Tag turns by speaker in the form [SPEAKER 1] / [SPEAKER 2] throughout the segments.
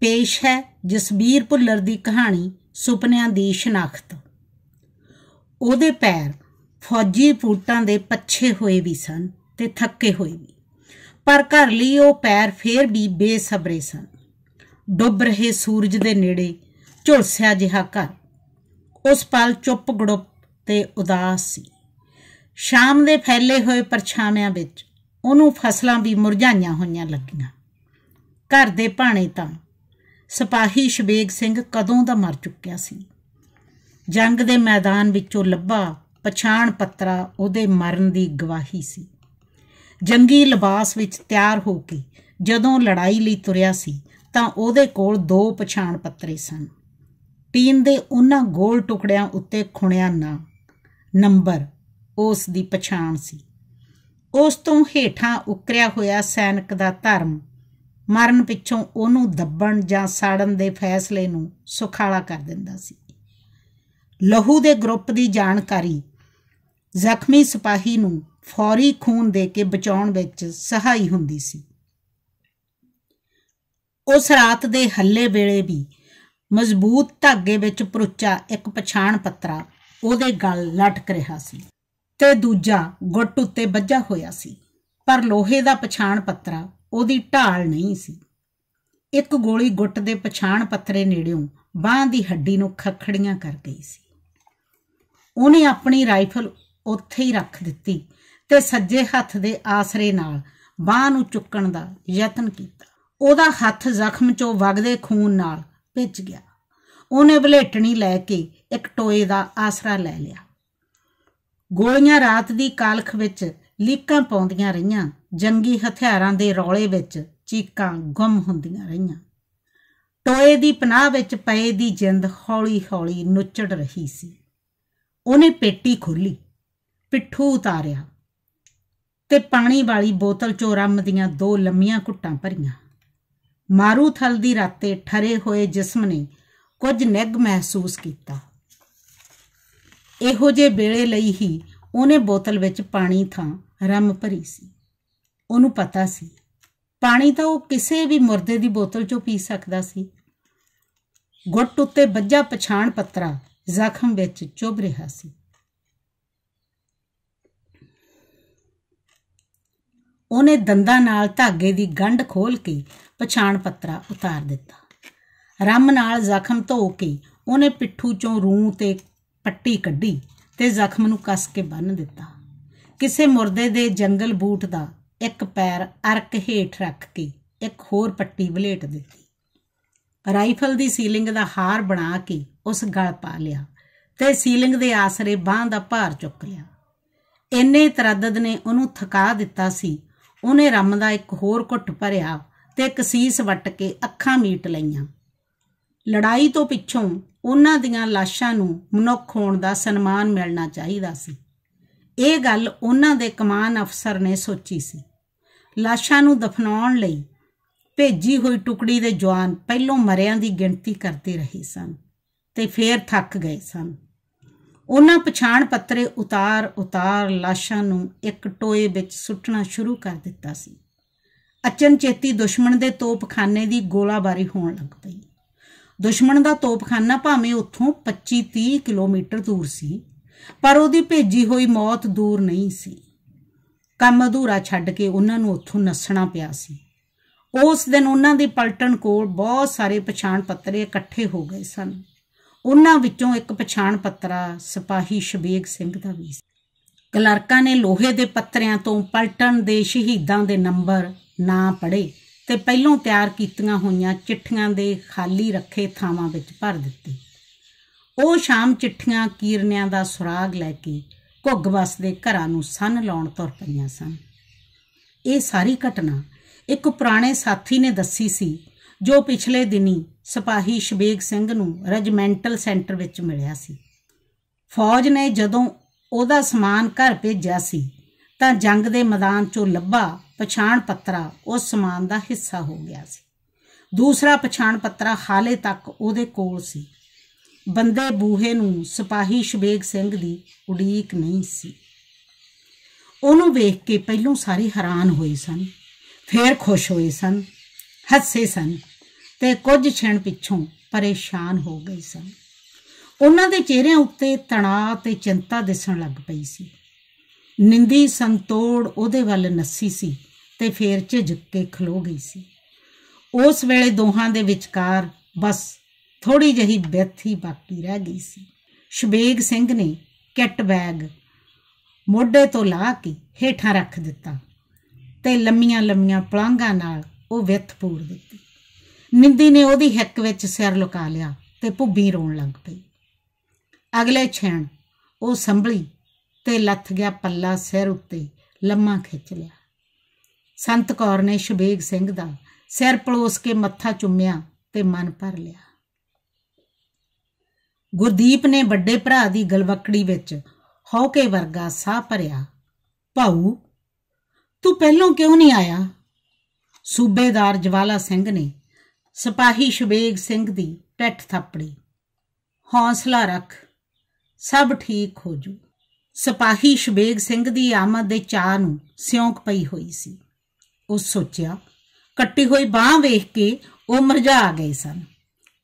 [SPEAKER 1] ਪੇਸ਼ ਹੈ ਜਸਬੀਰ ਭੁੱਲਰ ਦੀ ਕਹਾਣੀ ਸੁਪਨਿਆਂ ਦੀ ਸ਼ਨਾਖਤ ਉਹਦੇ ਪੈਰ ਫੌਜੀ ਫੂਟਾਂ ਦੇ ਪੱਛੇ ਹੋਏ ਵੀ ਸਨ ਤੇ ਥੱਕੇ ਹੋਏ ਵੀ ਪਰ ਘਰ ਲਈ ਉਹ ਪੈਰ ਫੇਰ ਵੀ ਬੇਸਬਰੇ ਸਨ ਡੁੱਬ ਰਹੇ ਸੂਰਜ ਦੇ ਨੇੜੇ ਝੁਲਸਿਆ ਜਿਹਾ ਘਰ ਉਸ ਪਲ ਚੁੱਪ ਗੜੁੱਪ ਤੇ ਉਦਾਸ ਸੀ ਸ਼ਾਮ ਦੇ ਫੈਲੇ ਹੋਏ ਪਰਛਾਵਿਆਂ ਵਿੱਚ ਉਹਨੂੰ ਫਸਲਾਂ ਵੀ ਮੁਰਝਾਈਆਂ ਹੋਈਆਂ ਲੱਗੀਆਂ ਘਰ ਦੇ ਭਾਣੇ ਤਾਂ ਸਿਪਾਹੀ ਸ਼ਵੇਗ ਸਿੰਘ ਕਦੋਂ ਦਾ ਮਰ ਚੁੱਕਿਆ ਸੀ ਜੰਗ ਦੇ ਮੈਦਾਨ ਵਿੱਚੋਂ ਲੱਭਾ ਪਛਾਣ ਪੱਤਰਾ ਉਹਦੇ ਮਰਨ ਦੀ ਗਵਾਹੀ ਸੀ ਜੰਗੀ ਲਿਬਾਸ ਵਿੱਚ ਤਿਆਰ ਹੋ ਕੇ ਜਦੋਂ ਲੜਾਈ ਲਈ ਤੁਰਿਆ ਸੀ ਤਾਂ ਉਹਦੇ ਕੋਲ ਦੋ ਪਛਾਣ ਪੱਤਰੇ ਸਨ ਟੀਨ ਦੇ ਉਹਨਾਂ ਗੋਲ ਟੁਕੜਿਆਂ ਉੱਤੇ ਖੁਣਿਆ ਨਾ ਨੰਬਰ ਉਸ ਦੀ ਪਛਾਣ ਸੀ ਉਸ ਤੋਂ ਹੇਠਾਂ ਉਕਰਿਆ ਹੋਇਆ ਸੈਨਿਕ ਦਾ ਧਰਮ ਮਰਨ ਪਿੱਛੋਂ ਉਹਨੂੰ ਦੱਬਣ ਜਾਂ ਸਾੜਨ ਦੇ ਫੈਸਲੇ ਨੂੰ ਸੁਖਾਲਾ ਕਰ ਦਿੰਦਾ ਸੀ ਲਹੂ ਦੇ ਗਰੁੱਪ ਦੀ ਜਾਣਕਾਰੀ ਜ਼ਖਮੀ ਸਿਪਾਹੀ ਨੂੰ ਫੌਰੀ ਖੂਨ ਦੇ ਕੇ ਬਚਾਉਣ ਵਿੱਚ ਸਹਾਈ ਹੁੰਦੀ ਸੀ ਉਸ ਰਾਤ ਦੇ ਹੱਲੇ ਵੇਲੇ ਵੀ ਮਜ਼ਬੂਤ ਧਾਗੇ ਵਿੱਚ ਪਰੁੱਚਾ ਇੱਕ ਪਛਾਣ ਪੱਤਰਾ ਉਹਦੇ ਗਲ ਲਟਕ ਰਿਹਾ ਸੀ ਤੇ ਦੂਜਾ ਗੁੱਟ ਉੱਤੇ ਵੱਜਾ ਹੋਇਆ ਸੀ ਪਰ ਲੋਹੇ ਦਾ ਪਛਾਣ ਪੱਤਰਾ ਉਹਦੀ ਢਾਲ ਨਹੀਂ ਸੀ ਇੱਕ ਗੋਲੀ ਗੁੱਟ ਦੇ ਪਛਾਣ ਪੱਥਰੇ ਨੇੜਿਓਂ ਬਾਹ ਦੀ ਹੱਡੀ ਨੂੰ ਖਖੜੀਆਂ ਕਰ ਗਈ ਸੀ ਉਹਨੇ ਆਪਣੀ ਰਾਈਫਲ ਉੱਥੇ ਹੀ ਰੱਖ ਦਿੱਤੀ ਤੇ ਸੱਜੇ ਹੱਥ ਦੇ ਆਸਰੇ ਨਾਲ ਬਾਹ ਨੂੰ ਚੁੱਕਣ ਦਾ ਯਤਨ ਕੀਤਾ ਉਹਦਾ ਹੱਥ ਜ਼ਖਮ 'ਚੋਂ ਵਗਦੇ ਖੂਨ ਨਾਲ ਭਿੱਜ ਗਿਆ ਉਹਨੇ ਬਲੇਟਣੀ ਲੈ ਕੇ ਇੱਕ ਟੋਏ ਦਾ ਆਸਰਾ ਲੈ ਲਿਆ ਗੋਲੀਆਂ ਰਾਤ ਦੀ ਕਾਲਖ ਵਿੱਚ ਲੀਕਾਂ ਪਾਉਂਦੀਆਂ ਰਹੀਆਂ ਜੰਗੀ ਹਥਿਆਰਾਂ ਦੇ ਰੌਲੇ ਵਿੱਚ ਚੀਕਾਂ ਗੁੰਮ ਹੁੰਦੀਆਂ ਰਹੀਆਂ ਟੋਏ ਦੀ ਪਨਾਹ ਵਿੱਚ ਪਏ ਦੀ ਜਿੰਦ ਹੌਲੀ-ਹੌਲੀ ਨੁੱਚੜ ਰਹੀ ਸੀ ਉਹਨੇ ਪੇਟੀ ਖੋਲੀ ਪਿੱਠੂ ਉਤਾਰਿਆ ਤੇ ਪਾਣੀ ਵਾਲੀ ਬੋਤਲ ਚੋਂ ਰੰਮ ਦੀਆਂ ਦੋ ਲੰਮੀਆਂ ਘੁੱਟਾਂ ਭਰੀਆਂ ਮਾਰੂ ਥਲ ਦੀ ਰਾਤੇ ਠਰੇ ਹੋਏ ਜਿਸਮ ਨੇ ਕੁਝ ਨਿੱਗ ਮਹਿਸੂਸ ਕੀਤਾ ਇਹੋ ਜੇ ਵੇਲੇ ਲਈ ਹੀ ਉਹਨੇ ਬੋਤਲ ਵਿੱਚ ਪਾਣੀ ਥਾਂ ਰਮ ਭਰੀ ਸੀ ਉਹਨੂੰ ਪਤਾ ਸੀ ਪਾਣੀ ਤਾਂ ਉਹ ਕਿਸੇ ਵੀ ਮੁਰਦੇ ਦੀ ਬੋਤਲ ਚੋਂ ਪੀ ਸਕਦਾ ਸੀ ਗੁੱਟ ਉੱਤੇ ਵੱਜਾ ਪਛਾਣ ਪੱਤਰਾ ਜ਼ਖਮ ਵਿੱਚ ਚੁਭ ਰਿਹਾ ਸੀ ਉਹਨੇ ਦੰਦਾਂ ਨਾਲ ਧਾਗੇ ਦੀ ਗੰਢ ਖੋਲ ਕੇ ਪਛਾਣ ਪੱਤਰਾ ਉਤਾਰ ਦਿੱਤਾ ਰੰਮ ਨਾਲ ਜ਼ਖਮ ਧੋ ਕੇ ਉਹਨੇ ਪਿੱਠੂ ਚੋਂ ਰੂਹ ਤੇ ਪੱਟੀ ਕੱਢੀ ਤੇ ਜ਼ਖਮ ਨੂੰ ਕੱਸ ਕੇ ਬੰਨ ਦਿੱਤਾ ਕਿਸੇ ਮੁਰਦੇ ਦੇ ਜੰਗਲ ਬੂਟ ਦਾ ਇੱਕ ਪੈਰ ਅਰਕ ਹੇਠ ਰੱਖ ਕੇ ਇੱਕ ਹੋਰ ਪੱਟੀ ਬਲੇਟ ਦਿੱਤੀ ਰਾਈਫਲ ਦੀ ਸੀਲਿੰਗ ਦਾ ਹਾਰ ਬਣਾ ਕੇ ਉਸ ਗਲ ਪਾ ਲਿਆ ਤੇ ਸੀਲਿੰਗ ਦੇ ਆਸਰੇ ਬਾਹ ਦਾ ਭਾਰ ਚੁੱਕ ਲਿਆ ਇੰਨੇ ਤਰਦਦ ਨੇ ਉਹਨੂੰ ਥਕਾ ਦਿੱਤਾ ਸੀ ਉਹਨੇ ਰੰਮ ਦਾ ਇੱਕ ਹੋਰ ਘੁੱਟ ਭਰਿਆ ਤੇ ਇੱਕ ਸੀਸ ਵੱਟ ਕੇ ਅੱਖਾਂ ਮੀਟ ਲਈਆਂ ਲੜਾਈ ਤੋਂ ਪਿੱਛੋਂ ਉਹਨਾਂ ਦੀਆਂ ਲਾਸ਼ਾਂ ਨੂੰ ਮਨੁੱਖ ਹੋਣ ਦਾ ਸਨਮਾਨ ਮਿਲਣਾ ਚਾਹੀਦਾ ਸੀ ਇਹ ਗੱਲ ਉਹਨਾਂ ਦੇ ਕਮਾਨ ਅਫਸਰ ਨੇ ਸੋਚੀ ਸੀ ਲਾਸ਼ਾਂ ਨੂੰ ਦਫਨਾਉਣ ਲਈ ਭੇਜੀ ਹੋਈ ਟੁਕੜੀ ਦੇ ਜਵਾਨ ਪਹਿਲੋਂ ਮਰਿਆਂ ਦੀ ਗਿਣਤੀ ਕਰਦੇ ਰਹੇ ਸਨ ਤੇ ਫੇਰ ਥੱਕ ਗਏ ਸਨ ਉਹਨਾਂ ਪਛਾਣ ਪੱਤਰੇ ਉਤਾਰ ਉਤਾਰ ਲਾਸ਼ਾਂ ਨੂੰ ਇੱਕ ਟੋਏ ਵਿੱਚ ਸੁੱਟਣਾ ਸ਼ੁਰੂ ਕਰ ਦਿੱਤਾ ਸੀ ਅਚਨਚੇਤੀ ਦੁਸ਼ਮਣ ਦੇ ਤੋਪਖਾਨੇ ਦੀ ਗੋਲਾਬਾਰੀ ਹੋਣ ਲੱਗ ਪਈ ਦੁਸ਼ਮਣ ਦਾ ਤੋਪਖਾਨਾ ਭਾਵੇਂ ਉੱਥੋਂ 25-30 ਕਿਲੋਮੀਟਰ ਦੂਰ ਸੀ ਪਰ ਉਹਦੀ ਭੇਜੀ ਹੋਈ ਮੌਤ ਦੂਰ ਨਹੀਂ ਸੀ ਕੰਮ ਅਧੂਰਾ ਛੱਡ ਕੇ ਉਹਨਾਂ ਨੂੰ ਉੱਥੋਂ ਨੱਸਣਾ ਪਿਆ ਸੀ ਉਸ ਦਿਨ ਉਹਨਾਂ ਦੇ ਪਲਟਨ ਕੋਲ ਬਹੁਤ ਸਾਰੇ ਪਛਾਣ ਪੱਤਰ ਇਕੱਠੇ ਹੋ ਗਏ ਸਨ ਉਹਨਾਂ ਵਿੱਚੋਂ ਇੱਕ ਪਛਾਣ ਪੱਤਰਾ ਸਿਪਾਹੀ ਸ਼ਬੀਗ ਸਿੰਘ ਦਾ ਵੀ ਸੀ ਕਲਰਕਾਂ ਨੇ ਲੋਹੇ ਦੇ ਪੱਤਰਿਆਂ ਤੋਂ ਪਲਟਨ ਦੇ ਸ਼ਹੀਦਾਂ ਦੇ ਨੰਬਰ ਨਾਂ ਪੜੇ ਤੇ ਪਹਿਲੋਂ ਤਿਆਰ ਕੀਤੀਆਂ ਹੋਈਆਂ ਚਿੱਠੀਆਂ ਦੇ ਖਾਲੀ ਰੱਖੇ ਥਾਵਾਂ ਵਿੱਚ ਭਰ ਦਿੱਤੀ ਉਹ ਸ਼ਾਮ ਚਿੱਠੀਆਂ ਕੀਰਨਿਆਂ ਦਾ ਸੁਰਾਗ ਲੈ ਕੇ ਘੁੱਗ ਦੇ ਘਰਾਂ ਨੂੰ ਸਨ ਲਾਉਣ ਤੁਰ ਪਈਆਂ ਸਨ ਇਹ ਸਾਰੀ ਘਟਨਾ ਇੱਕ ਪੁਰਾਣੇ ਸਾਥੀ ਨੇ ਦੱਸੀ ਸੀ ਜੋ ਪਿਛਲੇ ਦਿਨੀ ਸਿਪਾਹੀ ਸ਼ਬੇਗ ਸਿੰਘ ਨੂੰ ਰੈਜੀਮੈਂਟਲ ਸੈਂਟਰ ਵਿੱਚ ਮਿਲਿਆ ਸੀ ਫੌਜ ਨੇ ਜਦੋਂ ਉਹਦਾ ਸਮਾਨ ਘਰ ਭੇਜਿਆ ਸੀ ਤਾਂ ਜੰਗ ਦੇ ਮੈਦਾਨ 'ਚੋਂ ਲੱਭਾ ਪਛਾਣ ਪੱਤਰਾ ਉਸ ਸਮਾਨ ਦਾ ਹਿੱਸਾ ਹੋ ਗਿਆ ਸੀ ਦੂਸਰਾ ਪਛਾਣ ਪੱਤਰਾ ਹਾਲੇ ਤੱਕ ਉਹਦੇ ਕੋਲ ਸੀ ਬੰਦੇ ਬੂਹੇ ਨੂੰ ਸਿਪਾਹੀ ਸ਼ਬੇਗ ਸਿੰਘ ਦੀ ਉਡੀਕ ਨਹੀਂ ਸੀ ਉਹਨੂੰ ਵੇਖ ਕੇ ਪਹਿਲੋਂ ਸਾਰੇ ਹੈਰਾਨ ਹੋਏ ਸਨ ਫੇਰ ਖੁਸ਼ ਹੋਏ ਸਨ ਹੱਸੇ ਸਨ ਤੇ ਕੁਝ ਛਣ ਪਿੱਛੋਂ ਪਰੇਸ਼ਾਨ ਹੋ ਗਏ ਸਨ ਉਹਨਾਂ ਦੇ ਚਿਹਰਿਆਂ ਉੱਤੇ ਤਣਾਅ ਤੇ ਚਿੰਤਾ ਦਿਸਣ ਲੱਗ ਪਈ ਸੀ ਨਿੰਦੀ ਸੰਤੋੜ ਉਹਦੇ ਵੱਲ ਨੱਸੀ ਸੀ ਤੇ ਫੇਰ ਝਿਜਕ ਕੇ ਖਲੋ ਗਈ ਸੀ ਉਸ ਵੇਲੇ ਦੋਹਾਂ ਦੇ ਵਿਚਕਾਰ ਬਸ ਥੋੜੀ ਜਹੀ ਬੈਥੀ ਬਾਕੀ ਰਹਿ ਗਈ ਸੀ ਸ਼ਬੇਗ ਸਿੰਘ ਨੇ ਕਿੱਟ ਬੈਗ ਮੋਢੇ ਤੋਂ ਲਾ ਕੇ ਹੇਠਾਂ ਰੱਖ ਦਿੱਤਾ ਤੇ ਲੰਮੀਆਂ ਲੰਮੀਆਂ ਪਲਾਂਘਾਂ ਨਾਲ ਉਹ ਵਿਥ ਪੂਰ ਦਿੱਤੀ ਨਿੰਦੀ ਨੇ ਉਹਦੀ ਹੱਕ ਵਿੱਚ ਸਿਰ ਲੁਕਾ ਲਿਆ ਤੇ ਭੁੱਬੀ ਰੋਣ ਲੱਗ ਪਈ ਅਗਲੇ ਛਣ ਉਹ ਸੰਭਲੀ ਤੇ ਲੱਥ ਗਿਆ ਪੱਲਾ ਸਿਰ ਉੱਤੇ ਲੰਮਾ ਖਿੱਚ ਲਿਆ ਸੰਤ ਕੌਰ ਨੇ ਸ਼ਬੇਗ ਸਿੰਘ ਦਾ ਸਿਰ ਪਲੋਸ ਕੇ ਮੱਥਾ ਚੁੰਮਿਆ ਤੇ ਮਨ ਭਰ ਲਿਆ ਗੁਰਦੀਪ ਨੇ ਵੱਡੇ ਭਰਾ ਦੀ ਗਲਵਕੜੀ ਵਿੱਚ ਹੌਕੇ ਵਰਗਾ ਸਾਹ ਭਰਿਆ ਭਾਉ ਤੂੰ ਪਹਿਲਾਂ ਕਿਉਂ ਨਹੀਂ ਆਇਆ ਸੂਬੇਦਾਰ ਜਵਾਲਾ ਸਿੰਘ ਨੇ ਸਿਪਾਹੀ ਸ਼ਵੇਗ ਸਿੰਘ ਦੀ ਪਿੱਠ ਥਾਪੜੀ ਹੌਸਲਾ ਰੱਖ ਸਭ ਠੀਕ ਹੋ ਜੂ ਸਿਪਾਹੀ ਸ਼ਵੇਗ ਸਿੰਘ ਦੀ ਆਮਦ ਦੇ ਚਾਹ ਨੂੰ ਸਿਉਂਕ ਪਈ ਹੋਈ ਸੀ ਉਹ ਸੋਚਿਆ ਕੱਟੀ ਹੋਈ ਬਾਹ ਵੇਖ ਕੇ ਉਹ ਮਰਝਾ ਗਏ ਸਨ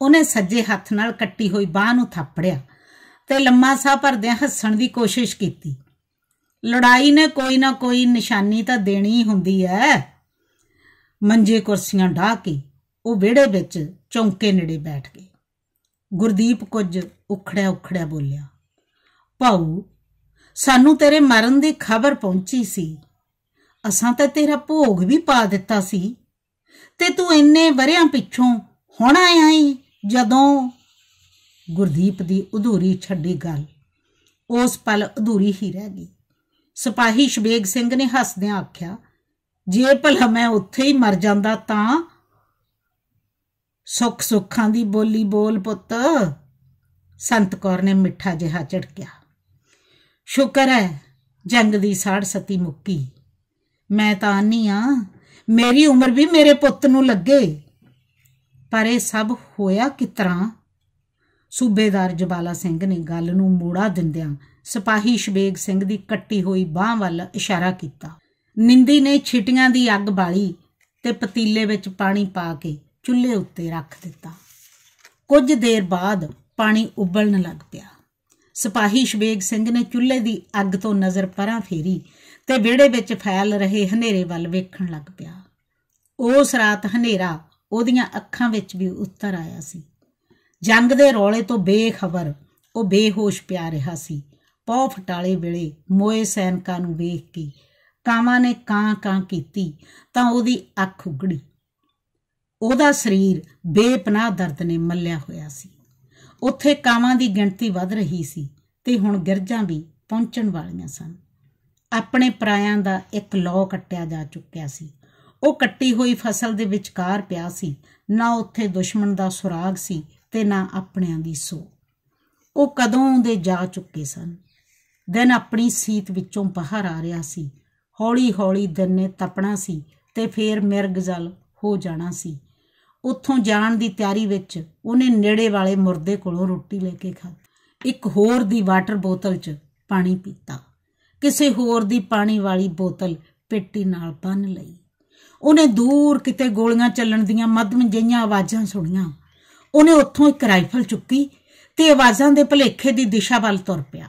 [SPEAKER 1] ਉਹਨੇ ਸੱਜੇ ਹੱਥ ਨਾਲ ਕੱਟੀ ਹੋਈ ਬਾਹ ਨੂੰ ਥਾਪੜਿਆ ਤੇ ਲੰਮਾ ਸਾਹ ਭਰਦਿਆਂ ਹੱਸਣ ਦੀ ਕੋਸ਼ਿਸ਼ ਕੀਤੀ ਲੜਾਈ ਨੇ ਕੋਈ ਨਾ ਕੋਈ ਨਿਸ਼ਾਨੀ ਤਾਂ ਦੇਣੀ ਹੁੰਦੀ ਐ ਮੰਜੇ ਕੁਰਸੀਆਂ ਢਾ ਕੇ ਉਹ ਵਿਹੜੇ ਵਿੱਚ ਚੌਂਕੇ ਨੇੜੇ ਬੈਠ ਗਏ ਗੁਰਦੀਪ ਕੁਝ ਉਖੜਿਆ ਉਖੜਿਆ ਬੋਲਿਆ ਭਾਉ ਸਾਨੂੰ ਤੇਰੇ ਮਰਨ ਦੀ ਖਬਰ ਪਹੁੰਚੀ ਸੀ ਅਸਾਂ ਤਾਂ ਤੇਰਾ ਭੋਗ ਵੀ ਪਾ ਦਿੱਤਾ ਸੀ ਤੇ ਤੂੰ ਇੰਨੇ ਵਰਿਆਂ ਪਿੱਛੋਂ ਹੁਣ ਆਇਆ ਏ ਜਦੋਂ ਗੁਰਦੀਪ ਦੀ ਅਧੂਰੀ ਛੱਡੀ ਗੱਲ ਉਸ ਪਲ ਅਧੂਰੀ ਹੀ ਰਹਿ ਗਈ ਸਿਪਾਹੀ ਸ਼ਬੇਗ ਸਿੰਘ ਨੇ ਹੱਸਦਿਆਂ ਆਖਿਆ ਜੇ ਭਲਾ ਮੈਂ ਉੱਥੇ ਹੀ ਮਰ ਜਾਂਦਾ ਤਾਂ ਸੁੱਖ ਸੁੱਖਾਂ ਦੀ ਬੋਲੀ ਬੋਲ ਪੁੱਤ ਸੰਤ ਕੌਰ ਨੇ ਮਿੱਠਾ ਜਿਹਾ ਝਟਕਿਆ ਸ਼ੁਕਰ ਹੈ ਜੰਗ ਦੀ ਸਾੜ ਸਤੀ ਮੁੱਕੀ ਮੈਂ ਤਾਂ ਨਹੀਂ ਆ ਮੇਰੀ ਉਮਰ ਵੀ ਮੇਰੇ ਪੁੱਤ ਨੂੰ ਲੱਗੇ ਪਰ ਇਹ ਸਭ ਹੋਇਆ ਕਿ ਤਰ੍ਹਾਂ ਸੂਬੇਦਾਰ ਜਬਾਲਾ ਸਿੰਘ ਨੇ ਗੱਲ ਨੂੰ ਮੋੜਾ ਦਿੰਦਿਆਂ ਸਿਪਾਹੀ ਸ਼ਬੇਗ ਸਿੰਘ ਦੀ ਕੱਟੀ ਹੋਈ ਬਾਹ ਵੱਲ ਇਸ਼ਾਰਾ ਕੀਤਾ ਨਿੰਦੀ ਨੇ ਛਿਟੀਆਂ ਦੀ ਅੱਗ ਬਾਲੀ ਤੇ ਪਤੀਲੇ ਵਿੱਚ ਪਾਣੀ ਪਾ ਕੇ ਚੁੱਲ੍ਹੇ ਉੱਤੇ ਰੱਖ ਦਿੱਤਾ ਕੁਝ ਦੇਰ ਬਾਅਦ ਪਾਣੀ ਉਬਲਣ ਲੱਗ ਪਿਆ ਸਿਪਾਹੀ ਸ਼ਬੇਗ ਸਿੰਘ ਨੇ ਚੁੱਲ੍ਹੇ ਦੀ ਅੱਗ ਤੋਂ ਨਜ਼ਰ ਪਰਾਂ ਫੇਰੀ ਤੇ ਵਿੜੇ ਵਿੱਚ ਫੈਲ ਰਹੇ ਹਨੇਰੇ ਵੱਲ ਵੇਖਣ ਲੱਗ ਪਿਆ ਉਸ ਰਾਤ ਹਨੇਰਾ ਉਹਦੀਆਂ ਅੱਖਾਂ ਵਿੱਚ ਵੀ ਉੱਤਰ ਆਇਆ ਸੀ ਜੰਗ ਦੇ ਰੌਲੇ ਤੋਂ ਬੇਖਬਰ ਉਹ ਬੇਹੋਸ਼ ਪਿਆ ਰਿਹਾ ਸੀ ਪੌ ਫਟਾਲੇ ਵੇਲੇ ਮੋਏ ਸੈਨਿਕਾਂ ਨੂੰ ਵੇਖ ਕੇ ਕਾਵਾਂ ਨੇ ਕਾਂ ਕਾਂ ਕੀਤੀ ਤਾਂ ਉਹਦੀ ਅੱਖ ਉਗੜੀ ਉਹਦਾ ਸਰੀਰ ਬੇਪਨਾਹ ਦਰਦ ਨੇ ਮੱਲਿਆ ਹੋਇਆ ਸੀ ਉੱਥੇ ਕਾਵਾ ਦੀ ਗਿਣਤੀ ਵੱਧ ਰਹੀ ਸੀ ਤੇ ਹੁਣ ਗਿਰਜਾਂ ਵੀ ਪਹੁੰਚਣ ਵਾਲੀਆਂ ਸਨ ਆਪਣੇ ਪਰਾਇਆਂ ਦਾ ਇੱਕ ਲੋ ਕੱਟਿਆ ਜਾ ਚੁੱਕਿਆ ਸੀ ਉਹ ਕੱਟੀ ਹੋਈ ਫਸਲ ਦੇ ਵਿਚਕਾਰ ਪਿਆ ਸੀ ਨਾ ਉੱਥੇ ਦੁਸ਼ਮਣ ਦਾ ਸੁਰਾਗ ਸੀ ਤੇ ਨਾ ਆਪਣਿਆਂ ਦੀ ਸੋ ਉਹ ਕਦੋਂ ਦੇ ਜਾ ਚੁੱਕੇ ਸਨ ਦਿਨ ਆਪਣੀ ਸੀਤ ਵਿੱਚੋਂ ਬਾਹਰ ਆ ਰਿਹਾ ਸੀ ਹੌਲੀ-ਹੌਲੀ ਦਿਨ ਨੇ ਤਪਣਾ ਸੀ ਤੇ ਫੇਰ ਮਿਰਗ ਜਲ ਹੋ ਜਾਣਾ ਸੀ ਉੱਥੋਂ ਜਾਣ ਦੀ ਤਿਆਰੀ ਵਿੱਚ ਉਹਨੇ ਨੇੜੇ ਵਾਲੇ ਮੁਰਦੇ ਕੋਲੋਂ ਰੋਟੀ ਲੈ ਕੇ ਖਾਧੀ ਇੱਕ ਹੋਰ ਦੀ ਵਾਟਰ ਬੋਤਲ 'ਚ ਪਾਣੀ ਪੀਤਾ ਕਿਸੇ ਹੋਰ ਦੀ ਪਾਣੀ ਵਾਲੀ ਬੋਤਲ ਪੇਟੀ ਨਾਲ ਬੰਨ ਲਈ ਉਹਨੇ ਦੂਰ ਕਿਤੇ ਗੋਲੀਆਂ ਚੱਲਣ ਦੀਆਂ ਮੱਧਮ ਜਿਹੀਆਂ ਆਵਾਜ਼ਾਂ ਸੁਣੀਆਂ ਉਹਨੇ ਉੱਥੋਂ ਇੱਕ ਰਾਈਫਲ ਚੁੱਕੀ ਤੇ ਆਵਾਜ਼ਾਂ ਦੇ ਭਲੇਖੇ ਦੀ ਦਿਸ਼ਾ ਵੱਲ ਤੁਰ ਪਿਆ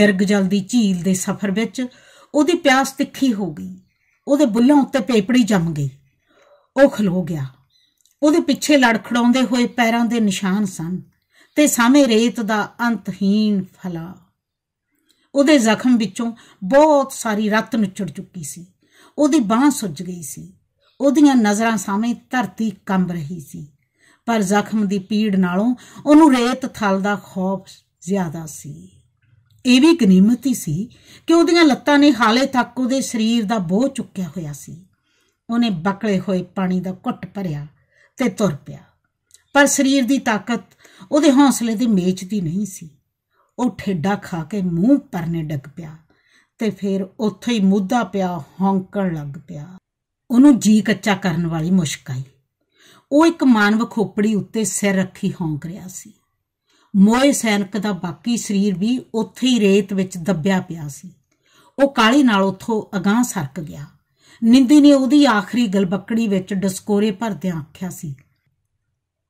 [SPEAKER 1] ਮਿਰਗ ਜਲਦੀ ਝੀਲ ਦੇ ਸਫ਼ਰ ਵਿੱਚ ਉਹਦੀ ਪਿਆਸ ਤਿੱਖੀ ਹੋ ਗਈ ਉਹਦੇ ਬੁੱਲਾਂ ਉੱਤੇ ਪੇਪੜੀ ਜੰਮ ਗਈ ਉਹ ਖਲੋ ਗਿਆ ਉਹਦੇ ਪਿੱਛੇ ਲੜਖੜਾਉਂਦੇ ਹੋਏ ਪੈਰਾਂ ਦੇ ਨਿਸ਼ਾਨ ਸਨ ਤੇ ਸਾਹਮਣੇ ਰੇਤ ਦਾ ਅੰਤਹੀਨ ਫਲਾ ਉਹਦੇ ਜ਼ਖਮ ਵਿੱਚੋਂ ਬਹੁਤ ਸਾਰੀ ਰਤ ਨਿਚੜ ਚੁੱਕੀ ਸੀ ਉਹਦੀ ਬਾਹ ਸੁੱਜ ਗਈ ਸੀ ਉਹਦੀਆਂ ਨਜ਼ਰਾਂ ਸਾਹਮਣੇ ਧਰਤੀ ਕੰਬ ਰਹੀ ਸੀ ਪਰ ਜ਼ਖਮ ਦੀ ਪੀੜ ਨਾਲੋਂ ਉਹਨੂੰ ਰੇਤ ਥਲ ਦਾ ਖੌਫ ਜ਼ਿਆਦਾ ਸੀ ਇਹ ਵੀ ਗਨੀਮਤ ਹੀ ਸੀ ਕਿ ਉਹਦੀਆਂ ਲੱਤਾਂ ਨੇ ਹਾਲੇ ਤੱਕ ਉਹਦੇ ਸਰੀਰ ਦਾ ਬੋਝ ਚੁੱਕਿਆ ਹੋਇਆ ਸੀ ਉਹਨੇ ਬਕਲੇ ਹੋਏ ਪਾਣੀ ਦਾ ਘੁੱਟ ਭਰਿਆ ਤੇ ਤੁਰ ਪਿਆ ਪਰ ਸਰੀਰ ਦੀ ਤਾਕਤ ਉਹਦੇ ਹੌਸਲੇ ਦੀ ਮੇਚਦੀ ਨਹੀਂ ਸੀ ਉਹ ਠੇਡਾ ਖਾ ਕੇ ਮੂੰਹ ਪਰਨੇ ਡੱਗ ਪਿਆ ਤੇ ਫਿਰ ਉੱਥੇ ਹੀ ਮੁੱਦਾ ਪਿਆ ਹੌਂਕਣ ਲੱਗ ਪਿਆ ਉਹਨੂੰ ਜੀ ਕੱਚਾ ਕਰਨ ਵਾਲੀ ਮੁਸ਼ਕ ਆਈ ਉਹ ਇੱਕ ਮਾਨਵ ਖੋਪੜੀ ਉੱਤੇ ਸਿਰ ਰੱਖੀ ਹੌਂਕ ਰਿਹਾ ਸੀ ਮੋਏ ਸੈਨਿਕ ਦਾ ਬਾਕੀ ਸਰੀਰ ਵੀ ਉੱਥੇ ਹੀ ਰੇਤ ਵਿੱਚ ਦੱਬਿਆ ਪਿਆ ਸੀ ਉਹ ਕਾਲੀ ਨਾਲ ਉੱਥੋਂ ਅਗਾਹ ਸਰਕ ਗਿਆ ਨਿੰਦੀ ਨੇ ਉਹਦੀ ਆਖਰੀ ਗਲਬੱਕੜੀ ਵਿੱਚ ਡਸਕੋਰੇ ਭਰਦਿਆਂ ਆਖਿਆ ਸੀ